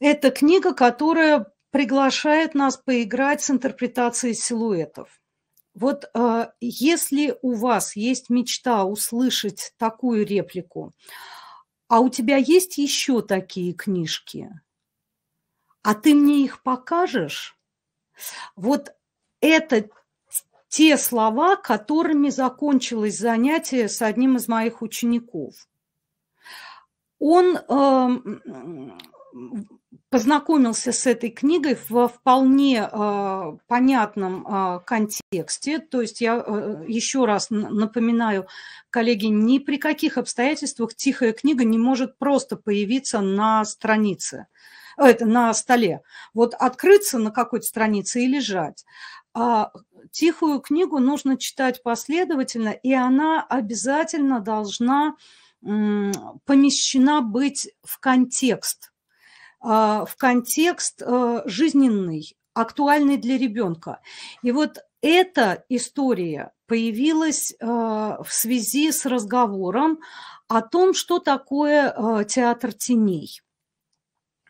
A: Это книга, которая приглашает нас поиграть с интерпретацией силуэтов. Вот э, если у вас есть мечта услышать такую реплику – а у тебя есть еще такие книжки? А ты мне их покажешь? Вот это те слова, которыми закончилось занятие с одним из моих учеников. Он э, познакомился с этой книгой в вполне э, понятном э, контексте. То есть я э, еще раз напоминаю, коллеги, ни при каких обстоятельствах тихая книга не может просто появиться на странице, это, на столе. Вот открыться на какой-то странице и лежать. А тихую книгу нужно читать последовательно, и она обязательно должна помещена быть в контекст – а, в контекст э, жизненный, актуальный для ребенка. И вот эта история появилась э, в связи с разговором о том, что такое э, театр теней.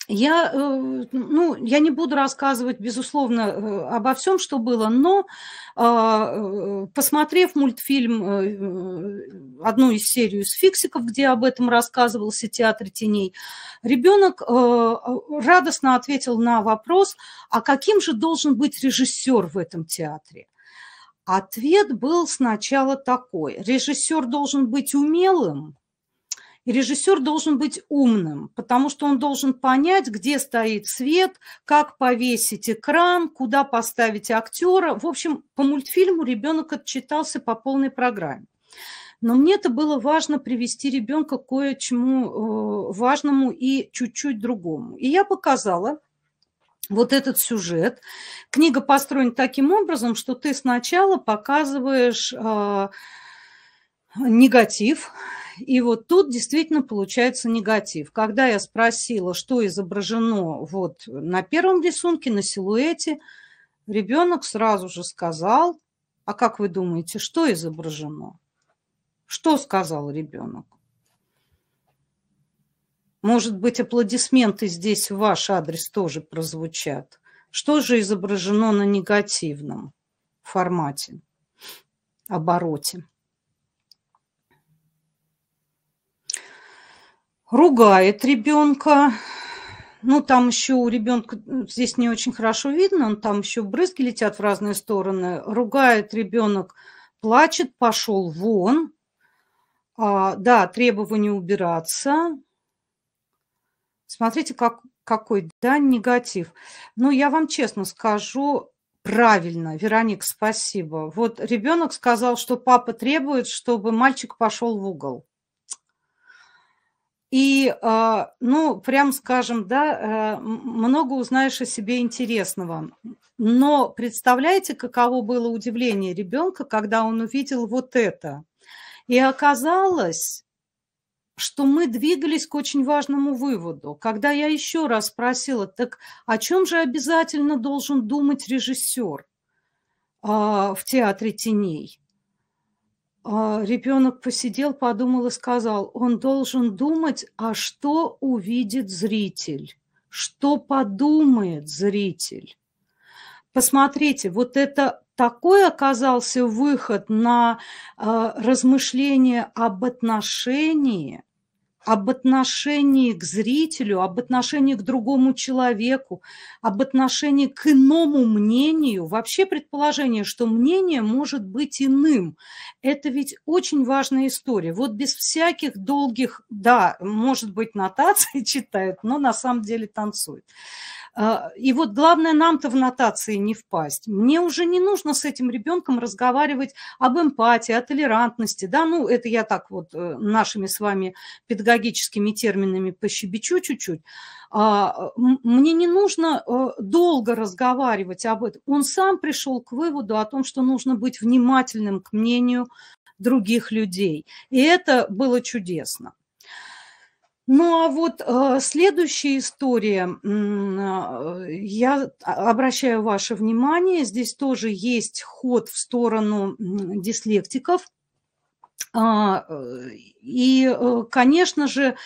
A: Я, э, ну, я не буду рассказывать, безусловно, э, обо всем, что было, но а, э, посмотрев мультфильм, одну из серий из фиксиков, где об этом рассказывался театр теней, ребенок радостно ответил на вопрос, а каким же должен быть режиссер в этом театре? Ответ был сначала такой. Режиссер должен быть умелым, режиссер должен быть умным, потому что он должен понять, где стоит свет, как повесить экран, куда поставить актера. В общем, по мультфильму ребенок отчитался по полной программе. Но мне это было важно привести ребенка к кое-чему э, важному и чуть-чуть другому. И я показала вот этот сюжет. Книга построена таким образом, что ты сначала показываешь э, негатив, и вот тут действительно получается негатив. Когда я спросила, что изображено вот на первом рисунке, на силуэте, ребенок сразу же сказал, а как вы думаете, что изображено? Что сказал ребенок? Может быть, аплодисменты здесь в ваш адрес тоже прозвучат. Что же изображено на негативном формате, обороте? ругает ребенка. Ну, там еще у ребенка, здесь не очень хорошо видно, он там еще брызги летят в разные стороны. Ругает ребенок, плачет, пошел вон. А, да, требование убираться. Смотрите, как, какой, да, негатив. Ну, я вам честно скажу, правильно, Вероник, спасибо. Вот ребенок сказал, что папа требует, чтобы мальчик пошел в угол. И, а, ну, прям скажем, да, э, много узнаешь о себе интересного. Но представляете, каково было удивление ребенка, когда он увидел вот это? И оказалось, что мы двигались к очень важному выводу. Когда я еще раз спросила, так о чем же обязательно должен думать режиссер а, в театре теней? А, ребенок посидел, подумал и сказал, он должен думать, а что увидит зритель, что подумает зритель. Посмотрите, вот это такой оказался выход на э, размышление об отношении – об отношении к зрителю, об отношении к другому человеку, об отношении к иному мнению. Вообще предположение, что мнение может быть иным. Это ведь очень важная история. Вот без всяких долгих, да, может быть, нотации читают, но на самом деле танцуют. А, и вот главное нам-то в нотации не впасть. Мне уже не нужно с этим ребенком разговаривать об эмпатии, о толерантности. Да, ну это я так вот э, нашими с вами педагогическими терминами пощебечу чуть-чуть. А, мне не нужно э, долго разговаривать об этом. Он сам пришел к выводу о том, что нужно быть внимательным к мнению других людей. И это было чудесно. Ну а вот э, следующая история, а, э, я обращаю ваше внимание, здесь тоже есть ход в сторону дислектиков. А, э, и, э, конечно же,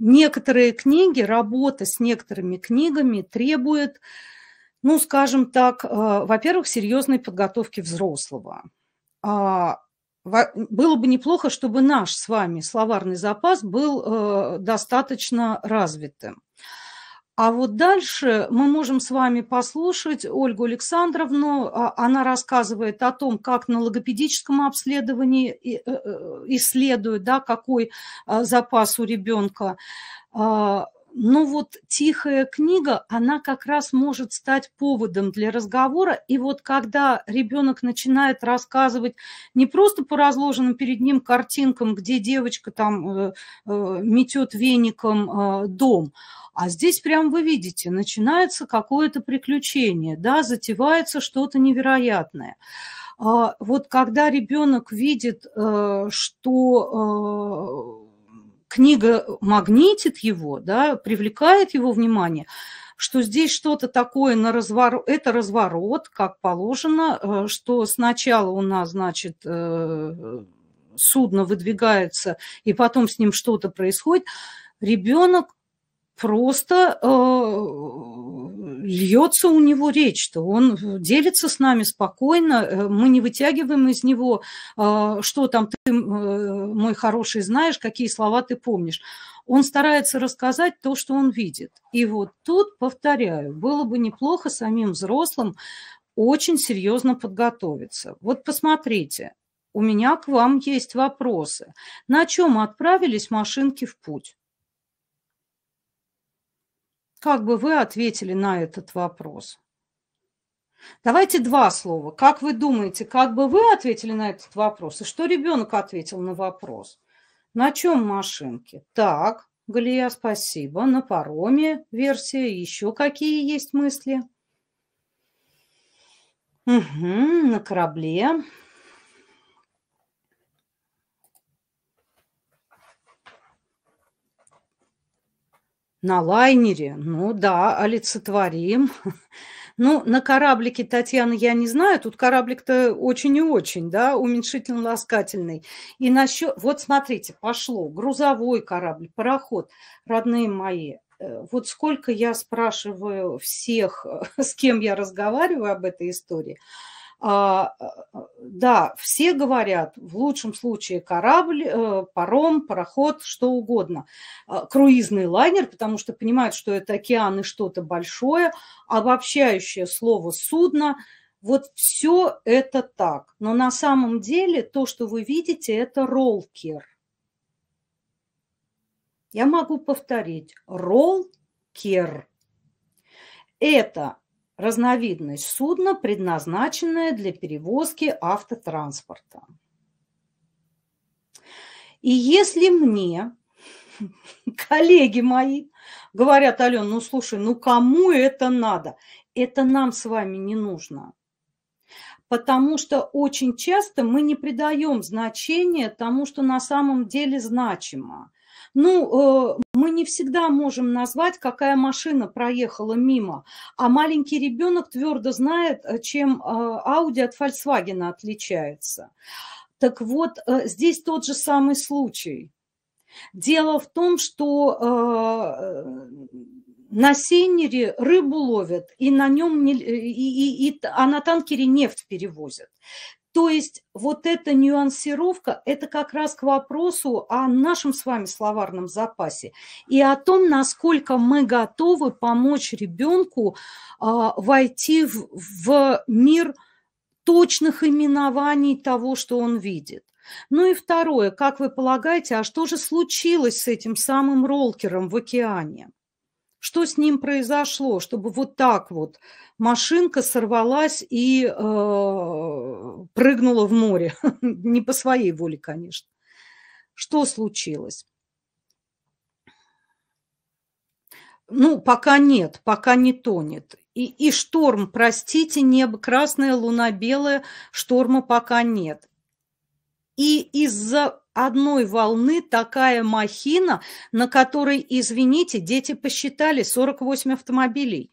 A: некоторые книги, работа с некоторыми книгами требует, ну, скажем так, э, во-первых, серьезной подготовки взрослого. А, было бы неплохо, чтобы наш с вами словарный запас был э, достаточно развитым. А вот дальше мы можем с вами послушать Ольгу Александровну. А, она рассказывает о том, как на логопедическом обследовании э, э, исследуют, да, какой запас у ребенка. А, но ну вот тихая книга, она как раз может стать поводом для разговора. И вот когда ребенок начинает рассказывать не просто по разложенным перед ним картинкам, где девочка там э, э, метет веником э, дом, а здесь прям вы видите, начинается какое-то приключение, да, затевается что-то невероятное а вот когда ребенок видит, что книга магнитит его, да, привлекает его внимание, что здесь что-то такое на разворот, это разворот, как положено, э, что сначала у нас, значит, э, судно выдвигается, и потом с ним что-то происходит. Ребенок просто э, льется у него речь-то, он делится с нами спокойно, э, мы не вытягиваем из него, э, что там ты, э, мой хороший, знаешь, какие слова ты помнишь. Он старается рассказать то, что он видит. И вот тут, повторяю, было бы неплохо самим взрослым очень серьезно подготовиться. Вот посмотрите, у меня к вам есть вопросы. На чем отправились машинки в путь? Как бы вы ответили на этот вопрос? Давайте два слова. Как вы думаете, как бы вы ответили на этот вопрос? И что ребенок ответил на вопрос? На чем машинки? Так, Галия, спасибо. На пароме версия. Еще какие есть мысли? Угу, на корабле. На лайнере? Ну да, олицетворим. Ну, на кораблике Татьяна я не знаю, тут кораблик-то очень и очень, да, уменьшительно-ласкательный. И насчет, вот смотрите, пошло, грузовой корабль, пароход, родные мои, э, вот сколько я спрашиваю всех, с кем я разговариваю об этой истории – а, э, да, все говорят, в лучшем случае корабль, э, паром, пароход, что угодно, а, круизный лайнер, потому что понимают, что это океан и что-то большое, обобщающее слово судно, вот все это так. Но на самом деле то, что вы видите, это ролкер. Я могу повторить. ролкер. Это разновидность судна, предназначенная для перевозки автотранспорта. И если мне коллеги мои говорят, Ален, ну слушай, ну кому это надо? Это нам с вами не нужно. Потому что очень часто мы не придаем значения тому, что на самом деле значимо. Ну, э, мы не всегда можем назвать, какая машина проехала мимо, а маленький ребенок твердо знает, э, чем э, Audi от Volkswagen отличается. Так вот, э, здесь тот же самый случай. Дело в том, что на сейнере рыбу ловят, и на нем не, и, и, и, а на танкере нефть перевозят. То есть вот эта нюансировка, это как раз к вопросу о нашем с вами словарном запасе и о том, насколько мы готовы помочь ребенку а, войти в, в мир точных именований того, что он видит. Ну и второе, как вы полагаете, а что же случилось с этим самым роллкером в океане? Что с ним произошло, чтобы вот так вот машинка сорвалась и э, прыгнула в море? Не по своей воле, конечно. Что случилось? Ну, пока нет, пока не тонет. И, и шторм, простите, небо красное, луна белая, шторма пока нет. И из-за одной волны такая махина, на которой, извините, дети посчитали 48 автомобилей.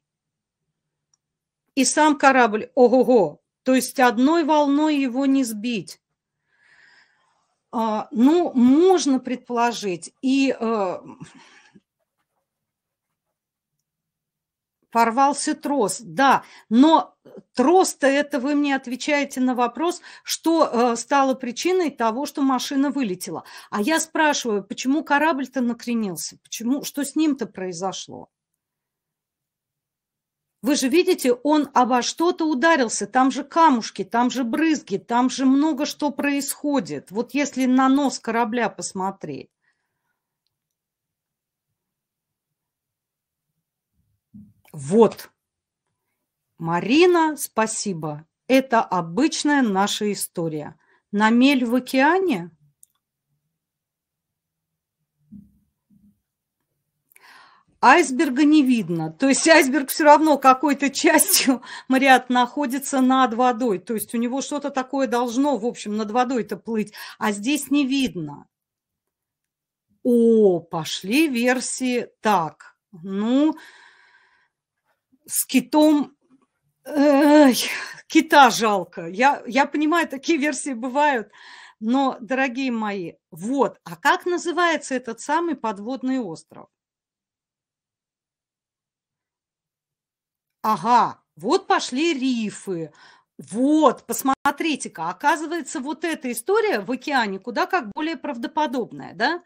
A: И сам корабль, ого-го, то есть одной волной его не сбить. А, ну, можно предположить, и э, порвался трос, да, но трос-то это вы мне отвечаете на вопрос, что э, стало причиной того, что машина вылетела. А я спрашиваю, почему корабль-то накренился, почему, что с ним-то произошло? Вы же видите, он обо что-то ударился, там же камушки, там же брызги, там же много что происходит. Вот если на нос корабля посмотреть. Вот. Марина, спасибо. Это обычная наша история. На мель в океане? Айсберга не видно. То есть айсберг все равно какой-то частью, Мариат, находится над водой. То есть у него что-то такое должно, в общем, над водой-то плыть. А здесь не видно. О, пошли версии так. Ну, с китом Эх, кита жалко. Я, я понимаю, такие версии бывают. Но, дорогие мои, вот, а как называется этот самый подводный остров? Ага, вот пошли рифы, вот, посмотрите-ка, оказывается, вот эта история в океане куда как более правдоподобная, да?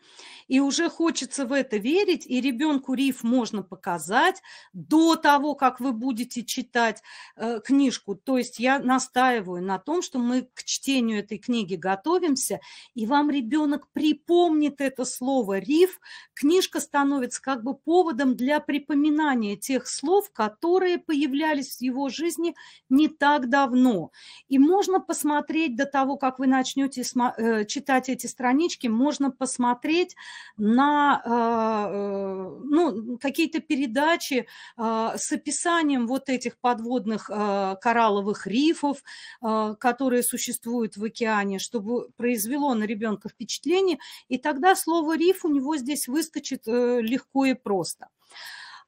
A: И уже хочется в это верить, и ребенку риф можно показать до того, как вы будете читать э, книжку. То есть я настаиваю на том, что мы к чтению этой книги готовимся, и вам ребенок припомнит это слово риф. Книжка становится как бы поводом для припоминания тех слов, которые появлялись в его жизни не так давно давно. И можно посмотреть до того, как вы начнете э, читать эти странички, можно посмотреть на э, э, ну, какие-то передачи с описанием вот этих подводных коралловых рифов, которые существуют в океане, чтобы произвело на ребенка впечатление, и тогда слово «риф» у него здесь выскочит легко и просто.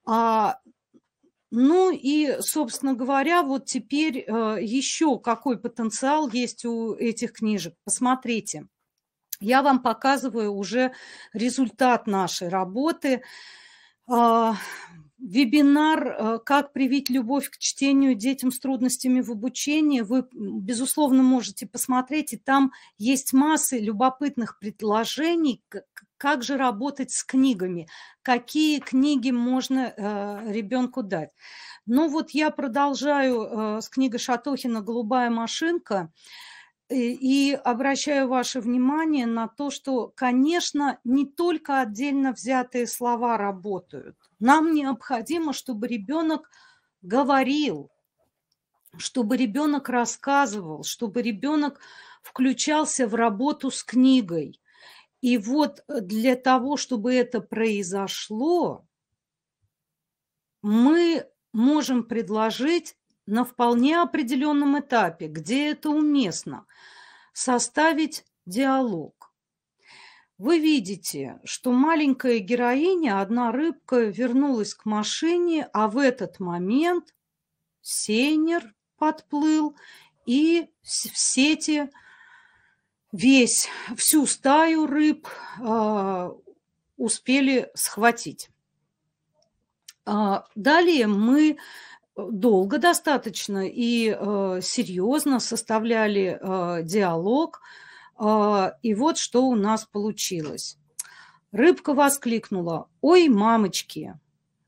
A: А ну и, собственно говоря, вот теперь э, еще какой потенциал есть у этих книжек. Посмотрите, я вам показываю уже результат нашей работы. А, вебинар э, «Как привить любовь к чтению детям с трудностями в обучении» вы, безусловно, можете посмотреть, и там есть массы любопытных предложений, как же работать с книгами, какие книги можно э, ребенку дать. Ну вот я продолжаю э, с книгой Шатохина «Голубая машинка» и обращаю ваше внимание на то, что, конечно, не только отдельно взятые слова работают. Нам необходимо, чтобы ребенок говорил, чтобы ребенок рассказывал, чтобы ребенок включался в работу с книгой. И вот э, для того, чтобы это произошло, мы можем предложить на вполне определенном этапе, где это уместно, составить диалог. Вы видите, что маленькая героиня, одна рыбка, вернулась к машине, а в этот момент сейнер подплыл и в сети – весь, всю стаю рыб э, успели схватить. А, далее мы долго достаточно и э, серьезно составляли э, диалог. Э, и вот что у нас получилось. Рыбка воскликнула, ой, мамочки,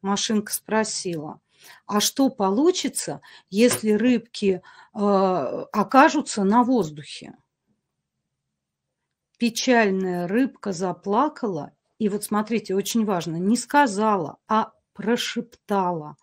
A: машинка спросила, а что получится, если рыбки э, окажутся на воздухе? печальная рыбка заплакала, и вот смотрите, очень важно, не сказала, а прошептала.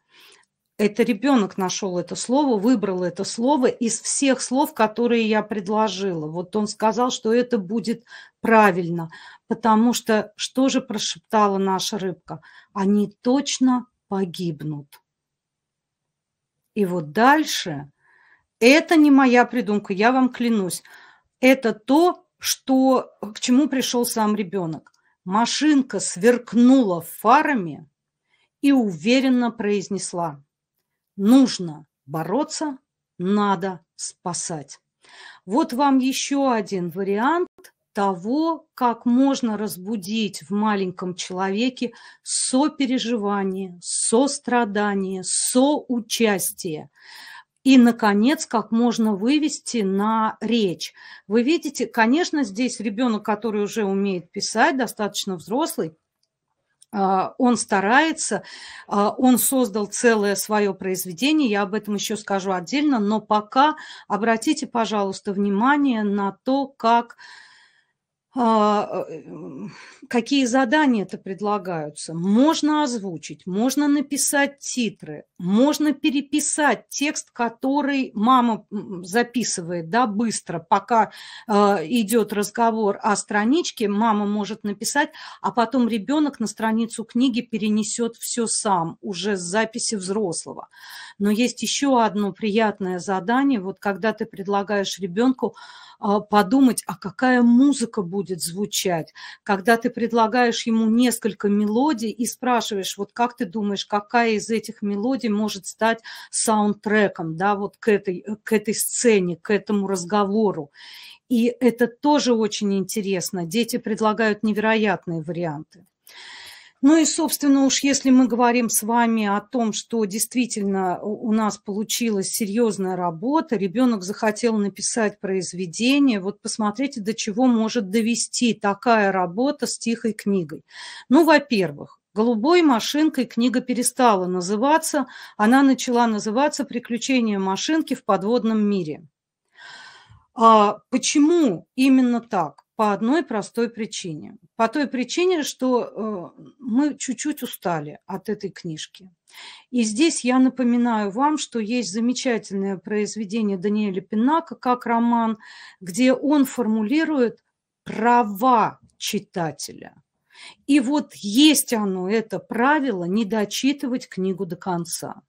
A: Это ребенок нашел это слово, выбрал это слово из всех слов, которые я предложила. Вот он сказал, что это будет правильно, потому что что же прошептала наша рыбка? Они точно погибнут. И вот дальше, это не моя придумка, я вам клянусь, это то, что, э, к чему пришел сам ребенок. Машинка сверкнула фарами и уверенно произнесла «Нужно бороться, надо спасать». Вот вам еще один вариант того, как можно разбудить в маленьком человеке сопереживание, сострадание, соучастие и, наконец, как можно вывести на речь. Вы видите, конечно, здесь ребенок, который уже умеет писать, достаточно взрослый, а, он старается, а, он создал целое свое произведение, я об этом еще скажу отдельно, но пока обратите, пожалуйста, внимание на то, как а, э, какие задания это предлагаются. Можно озвучить, можно написать титры, можно переписать текст, который мама записывает, да, быстро, пока э, идет разговор о страничке, мама может написать, а потом ребенок на страницу книги перенесет все сам, уже с записи взрослого. Но есть еще одно приятное задание, вот когда ты предлагаешь ребенку а, подумать, а какая музыка будет звучать, когда ты предлагаешь ему несколько мелодий и спрашиваешь, вот как ты думаешь, какая из этих мелодий может стать саундтреком, да, вот к этой, к этой сцене, к этому разговору. И это тоже очень интересно. Дети предлагают невероятные варианты. Ну и, собственно, уж если мы говорим с вами о том, что действительно у нас получилась серьезная работа, ребенок захотел написать произведение, вот посмотрите, до чего может довести такая работа с тихой книгой. Ну, во-первых, Голубой машинкой книга перестала называться, она начала называться «Приключения машинки в подводном мире». А почему именно так? по одной простой причине. По той причине, что э, мы чуть-чуть устали от этой книжки. И здесь я напоминаю вам, что есть замечательное произведение Даниэля Пинака, как роман, где он формулирует права читателя. И вот есть оно, это правило, не дочитывать книгу до конца.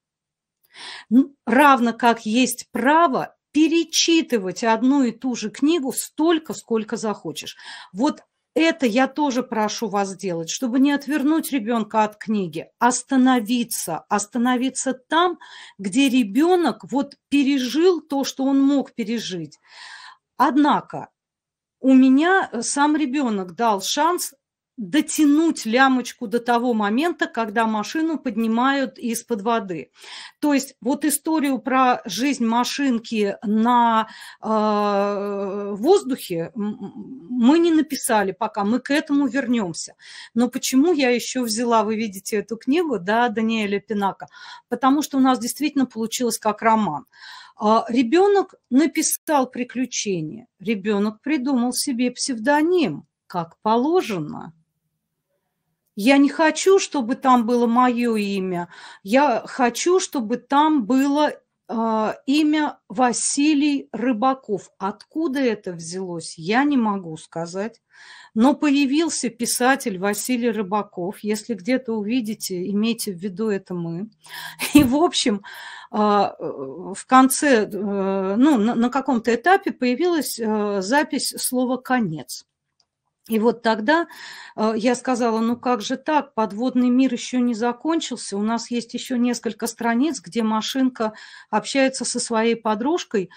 A: Равно как есть право перечитывать одну и ту же книгу столько, сколько захочешь. Вот это я тоже прошу вас делать, чтобы не отвернуть ребенка от книги, остановиться, остановиться там, где ребенок вот пережил то, что он мог пережить. Однако у меня сам ребенок дал шанс дотянуть лямочку до того момента, когда машину поднимают из-под воды. То есть вот историю про жизнь машинки на э, воздухе мы не написали пока, мы к этому вернемся. Но почему я еще взяла, вы видите эту книгу, да, Даниэля Пинака? Потому что у нас действительно получилось как роман. А, ребенок написал приключения, ребенок придумал себе псевдоним, как положено – я не хочу, чтобы там было мое имя. Я хочу, чтобы там было э, имя Василий Рыбаков. Откуда это взялось, я не могу сказать. Но появился писатель Василий Рыбаков. Если где-то увидите, имейте в виду, это мы. И, в общем, а, в конце, э, ну, на каком-то этапе появилась э, запись слова «конец». И вот тогда э, я сказала, ну как же так, подводный мир еще не закончился, у нас есть еще несколько страниц, где машинка общается со своей подружкой.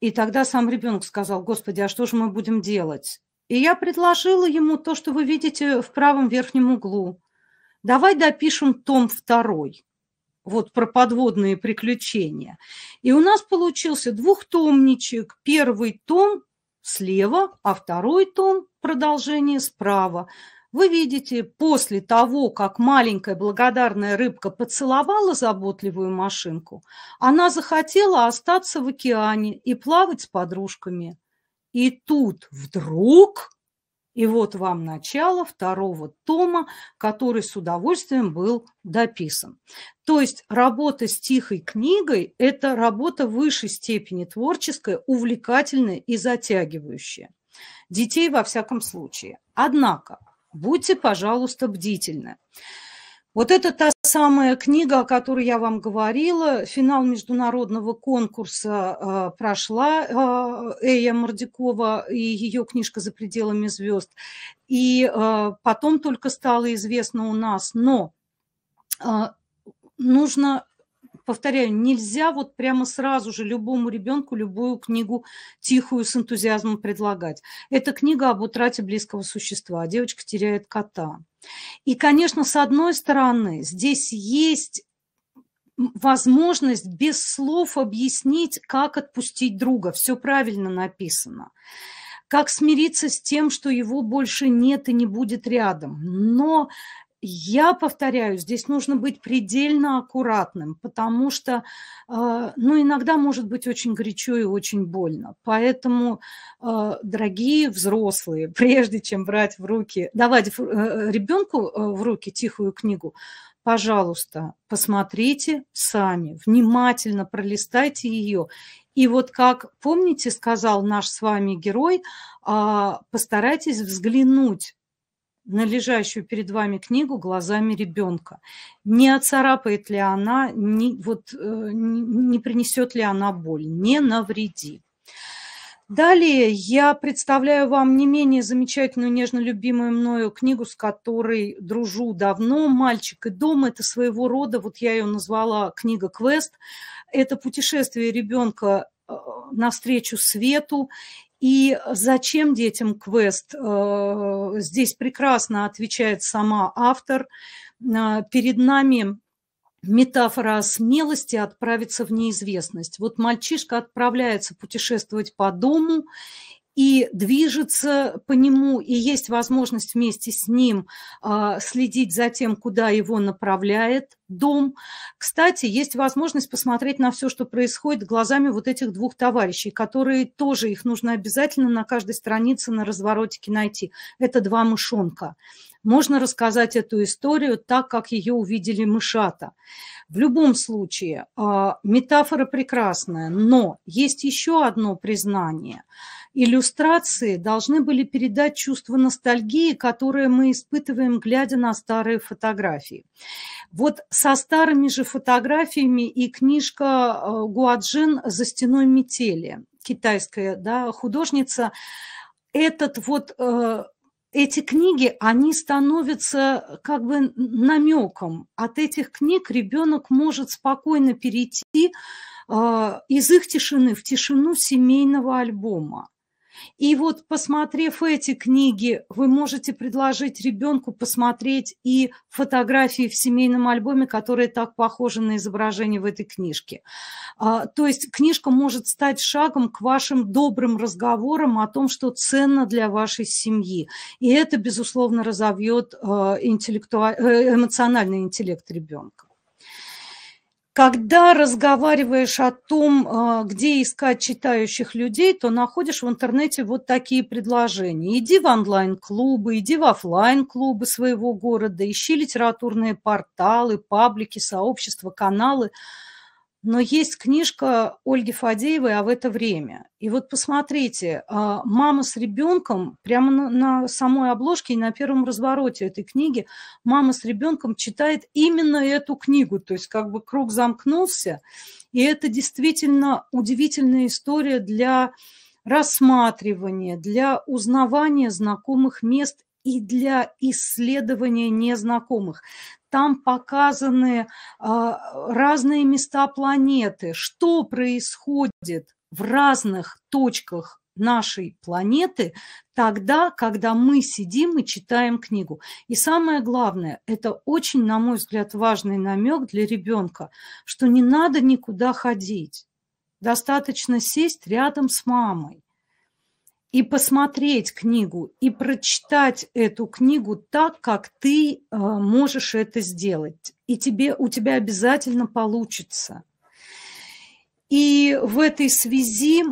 A: И тогда сам ребенок сказал, господи, а что же мы будем делать? И я предложила ему то, что вы видите в правом верхнем углу. Давай допишем том второй вот про подводные приключения. И у нас получился двухтомничек. Первый том слева, а второй тон продолжение справа. Вы видите, после того, как маленькая благодарная рыбка поцеловала заботливую машинку, она захотела остаться в океане и плавать с подружками. И тут вдруг... И вот вам начало второго тома, который с удовольствием был дописан. То есть работа с тихой книгой – это работа высшей степени творческая, увлекательная и затягивающая. Детей во всяком случае. Однако будьте, пожалуйста, бдительны. Вот это та самая книга, о которой я вам говорила. Финал международного конкурса э, прошла э, Эя Мордякова и ее книжка «За пределами звезд». И э, потом только стало известно у нас. Но э, нужно повторяю, нельзя вот прямо сразу же любому ребенку любую книгу тихую с энтузиазмом предлагать. Это книга об утрате близкого существа. А девочка теряет кота. И, конечно, с одной стороны, здесь есть возможность без слов объяснить, как отпустить друга. Все правильно написано как смириться с тем, что его больше нет и не будет рядом. Но я повторяю, здесь нужно быть предельно аккуратным, потому что, э, ну, иногда может быть очень горячо и очень больно. Поэтому, э, дорогие взрослые, прежде чем брать в руки, давать э, ребенку в руки тихую книгу, пожалуйста, посмотрите сами, внимательно пролистайте ее. И вот как, помните, сказал наш с вами герой, «А, постарайтесь взглянуть на лежащую перед вами книгу глазами ребенка. Не оцарапает ли она, не, вот, э, не принесет ли она боль, не навредит. Далее я представляю вам не менее замечательную, нежно любимую мною книгу, с которой дружу давно. «Мальчик и дом» – это своего рода, вот я ее назвала книга «Квест». Это путешествие ребенка э, навстречу свету. И зачем детям квест? Э, здесь прекрасно отвечает сама автор. Э, перед нами метафора смелости отправиться в неизвестность. Вот мальчишка отправляется путешествовать по дому, и движется по нему, и есть возможность вместе с ним а, следить за тем, куда его направляет дом. Кстати, есть возможность посмотреть на все, что происходит глазами вот этих двух товарищей, которые тоже их нужно обязательно на каждой странице на разворотике найти. Это два мышонка можно рассказать эту историю так, как ее увидели мышата. В любом случае, а, метафора прекрасная, но есть еще одно признание, иллюстрации должны были передать чувство ностальгии, которое мы испытываем, глядя на старые фотографии. Вот со старыми же фотографиями и книжка э, Гуаджин «За стеной метели», китайская да, художница, этот вот э, эти книги, они становятся как бы намеком. От этих книг ребенок может спокойно перейти э, из их тишины в тишину семейного альбома. И вот, посмотрев эти книги, вы можете предложить ребенку посмотреть и фотографии в семейном альбоме, которые так похожи на изображение в этой книжке. А, то есть книжка может стать шагом к вашим добрым разговорам о том, что ценно для вашей семьи. И это, безусловно, разовьет а, интеллекту... Э, эмоциональный интеллект ребенка. Когда разговариваешь о том, а, где искать читающих людей, то находишь в интернете вот такие предложения. Иди в онлайн-клубы, иди в офлайн-клубы своего города, ищи литературные порталы, паблики, сообщества, каналы – но есть книжка Ольги Фадеевой «А в это время». И вот посмотрите, а, мама с ребенком, прямо на, самой обложке и на первом развороте этой книги, мама с ребенком читает именно эту книгу. То есть как бы круг замкнулся. И это действительно удивительная история для рассматривания, для узнавания знакомых мест и для исследования незнакомых. Там показаны а, разные места планеты, что происходит в разных точках нашей планеты тогда, когда мы сидим и читаем книгу. И самое главное, это очень, на мой взгляд, важный намек для ребенка, что не надо никуда ходить. Достаточно сесть рядом с мамой и посмотреть книгу, и прочитать эту книгу так, как ты э, можешь это сделать. И тебе, у тебя обязательно получится. И в этой связи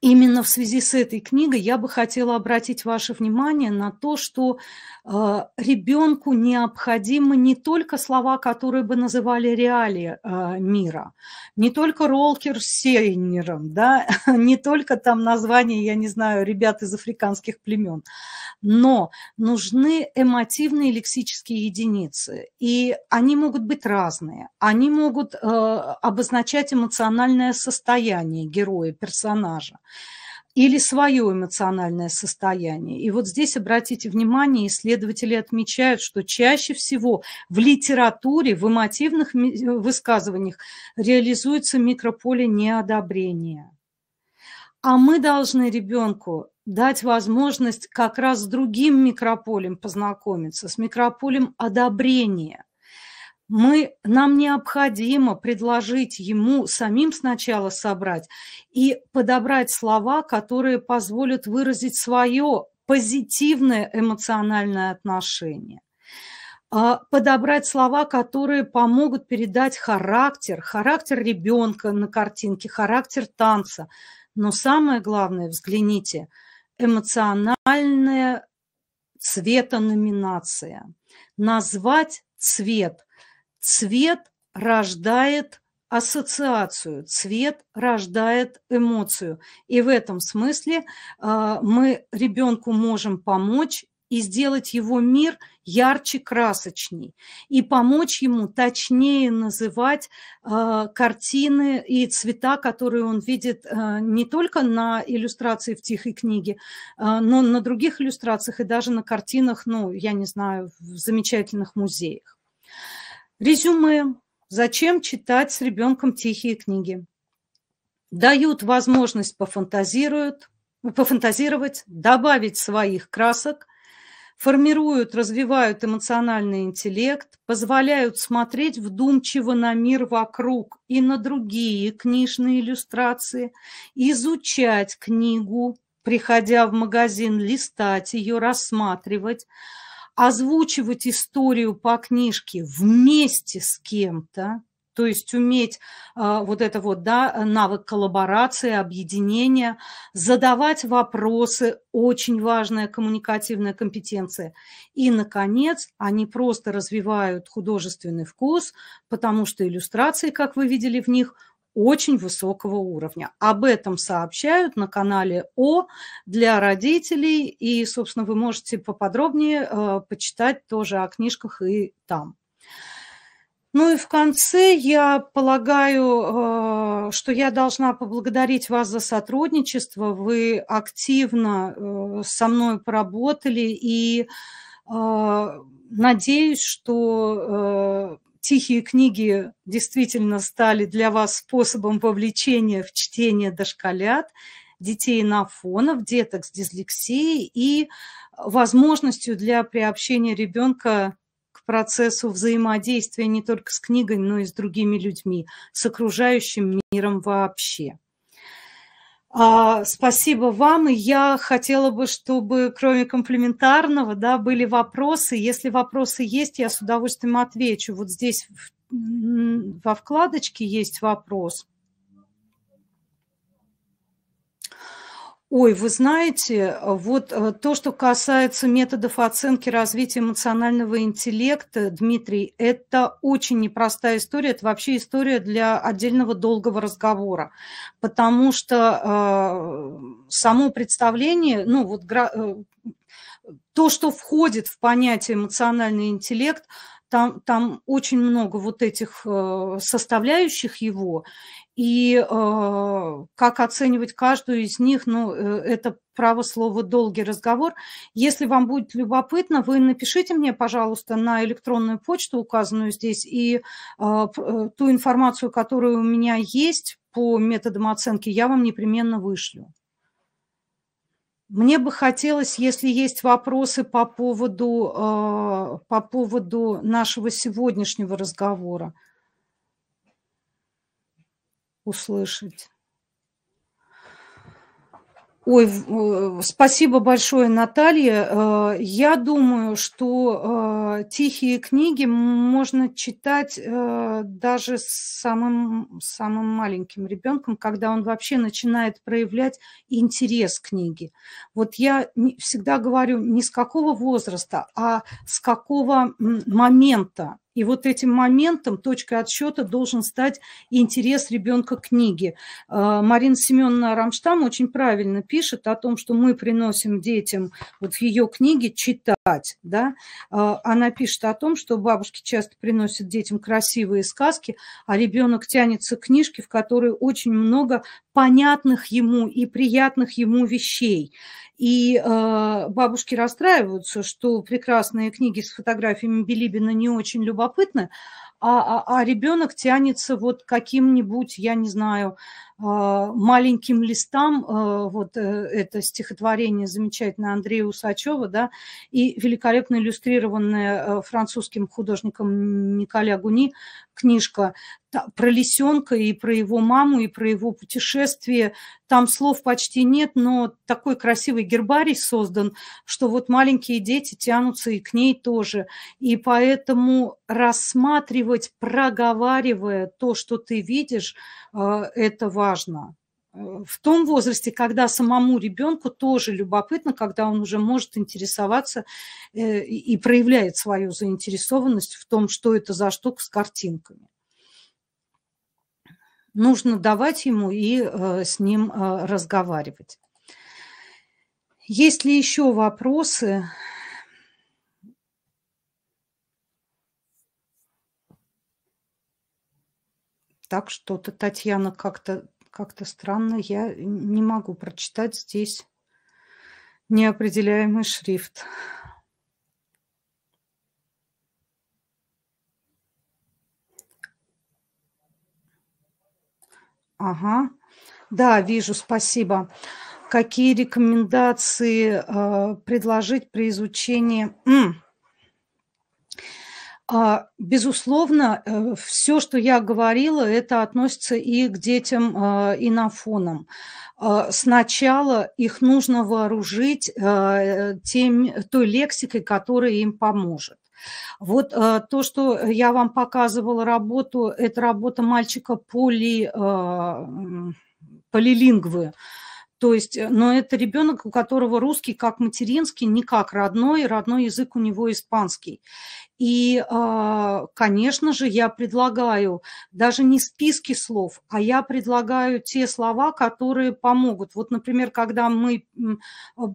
A: именно в связи с этой книгой я бы хотела обратить ваше внимание на то, что э, ребенку необходимы не только слова, которые бы называли реалии э, мира, не только роллкер с Сейнером, да, не только там названия, я не знаю, ребят из африканских племен, но нужны эмотивные лексические единицы, и они могут быть разные, они могут э, обозначать эмоциональное состояние героя, персонажа, или свое эмоциональное состояние. И вот здесь обратите внимание, исследователи отмечают, что чаще всего в литературе, в эмотивных э, высказываниях реализуется микрополе неодобрения. А мы должны ребенку дать возможность как раз с другим микрополем познакомиться, с микрополем одобрения мы, нам необходимо предложить ему самим сначала собрать и подобрать слова, которые позволят выразить свое позитивное эмоциональное отношение а, подобрать слова, которые помогут передать характер, характер ребенка на картинке, характер танца. Но самое главное, взгляните, эмоциональная цвета номинация. Назвать цвет – Цвет рождает ассоциацию, цвет рождает эмоцию. И в этом смысле а, мы ребенку можем помочь и сделать его мир ярче, красочней, и помочь ему точнее называть а, картины и цвета, которые он видит а, не только на иллюстрации в тихой книге, но на других иллюстрациях и даже на картинах, ну, я не знаю, в замечательных музеях. Резюме. Зачем читать с ребенком тихие книги? Дают возможность пофантазируют, пофантазировать, добавить своих красок, формируют, развивают эмоциональный интеллект, позволяют смотреть вдумчиво на мир вокруг и на другие книжные иллюстрации, изучать книгу, приходя в магазин, листать ее, рассматривать – озвучивать историю по книжке вместе с кем-то, то есть уметь а, вот это вот, да, навык коллаборации, объединения, задавать вопросы, очень важная коммуникативная компетенция. И, наконец, они просто развивают художественный вкус, потому что иллюстрации, как вы видели в них, очень высокого уровня. Об этом сообщают на канале О для родителей. И, собственно, вы можете поподробнее э, почитать тоже о книжках и там. Ну и в конце я полагаю, э, что я должна поблагодарить вас за сотрудничество. Вы активно э, со мной поработали и э, надеюсь, что тихие книги действительно стали для вас способом вовлечения в чтение дошколят, детей на фонов, деток с дислексией и возможностью для приобщения ребенка к процессу взаимодействия не только с книгой, но и с другими людьми, с окружающим миром вообще. А, спасибо вам. Я хотела бы, чтобы кроме комплиментарного, да, были вопросы. Если вопросы есть, я с удовольствием отвечу. Вот здесь во вкладочке есть вопрос. Ой, вы знаете, вот э, то, что касается методов оценки развития эмоционального интеллекта, Дмитрий, это очень непростая история. Это вообще история для отдельного долгого разговора, потому что э, само представление, ну вот э, то, что входит в понятие эмоциональный интеллект, там, там очень много вот этих э, составляющих его, и э, как оценивать каждую из них, ну, э, это право слова долгий разговор. Если вам будет любопытно, вы напишите мне, пожалуйста, на электронную почту, указанную здесь, и э, э, ту информацию, которая у меня есть по методам оценки, я вам непременно вышлю. Мне бы хотелось, если есть вопросы по поводу, э, по поводу нашего сегодняшнего разговора услышать. Ой, э, спасибо большое, Наталья. Э, я думаю, что э, тихие книги можно читать даже с самым, самым маленьким ребенком, когда он вообще начинает проявлять интерес к книге. Вот я всегда говорю не с какого возраста, а с какого момента и вот этим моментом, точкой отсчета должен стать интерес ребенка к книге. Э, Марина Семеновна Рамштам очень правильно пишет о том, что мы приносим детям вот в ее книге читать. Да? Э, она пишет о том, что бабушки часто приносят детям красивые сказки, а ребенок тянется к книжке, в которой очень много понятных ему и приятных ему вещей. И э, бабушки расстраиваются, что прекрасные книги с фотографиями Билибина не очень любопытны, а, а, а ребенок тянется вот каким-нибудь, я не знаю, э, маленьким листам, э, вот э, это стихотворение замечательное Андрея Усачева, да, и великолепно иллюстрированное французским художником Николя Гуни книжка про лисенка и про его маму, и про его путешествие. Там слов почти нет, но такой красивый гербарий создан, что вот маленькие дети тянутся и к ней тоже. И поэтому рассматривать, проговаривая то, что ты видишь, э, это важно. Э, в том возрасте, когда самому ребенку тоже любопытно, когда он уже может интересоваться э, и проявляет свою заинтересованность в том, что это за штука с картинками. Нужно давать ему и э, с ним разговаривать. Есть ли еще вопросы? Так что-то Татьяна как-то как-то странно, я не могу прочитать здесь неопределяемый шрифт. Ага, да, вижу, спасибо. Какие рекомендации э, предложить при изучении... А, безусловно, э, все, что я говорила, это относится и к детям, и на фоном. А, сначала их нужно вооружить э, тем, той лексикой, которая им поможет. Вот э, то, что я вам показывала работу, это работа мальчика поли, полилингвы. То есть, э, но это ребенок, у которого русский как материнский, не как родной, родной язык у него испанский. И, а, конечно же, я предлагаю даже не списки слов, а я предлагаю те слова, которые помогут. Вот, например, когда мы э,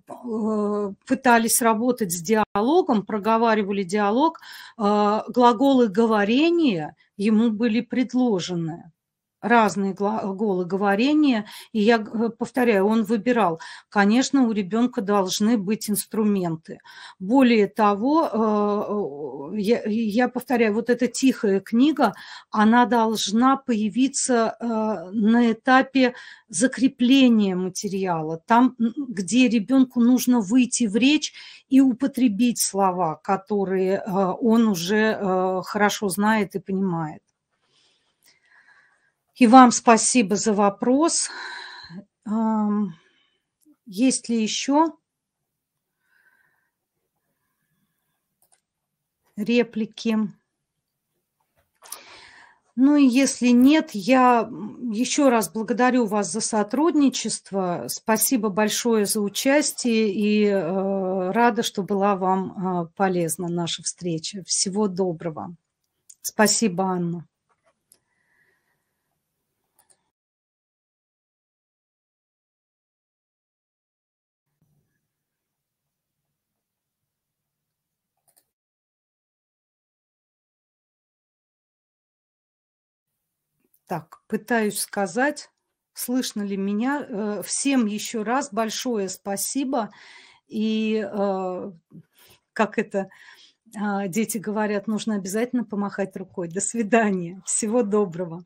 A: пытались работать с диалогом, проговаривали диалог, а, глаголы говорения ему были предложены разные глаголы говорения. И я э, повторяю, он выбирал. Конечно, у ребенка должны быть инструменты. Более того, э, э, я, повторяю, вот эта тихая книга, она должна появиться на этапе закрепления материала, там, где ребенку нужно выйти в речь и употребить слова, которые он уже хорошо знает и понимает. И вам спасибо за вопрос. Есть ли еще реплики? Ну и если нет, я еще раз благодарю вас за сотрудничество. Спасибо большое за участие и э, рада, что была вам э, полезна наша встреча. Всего доброго. Спасибо, Анна. Так, пытаюсь сказать, слышно ли меня. Э, всем еще раз большое спасибо. И э, как это э, дети говорят, нужно обязательно помахать рукой. До свидания. Всего доброго.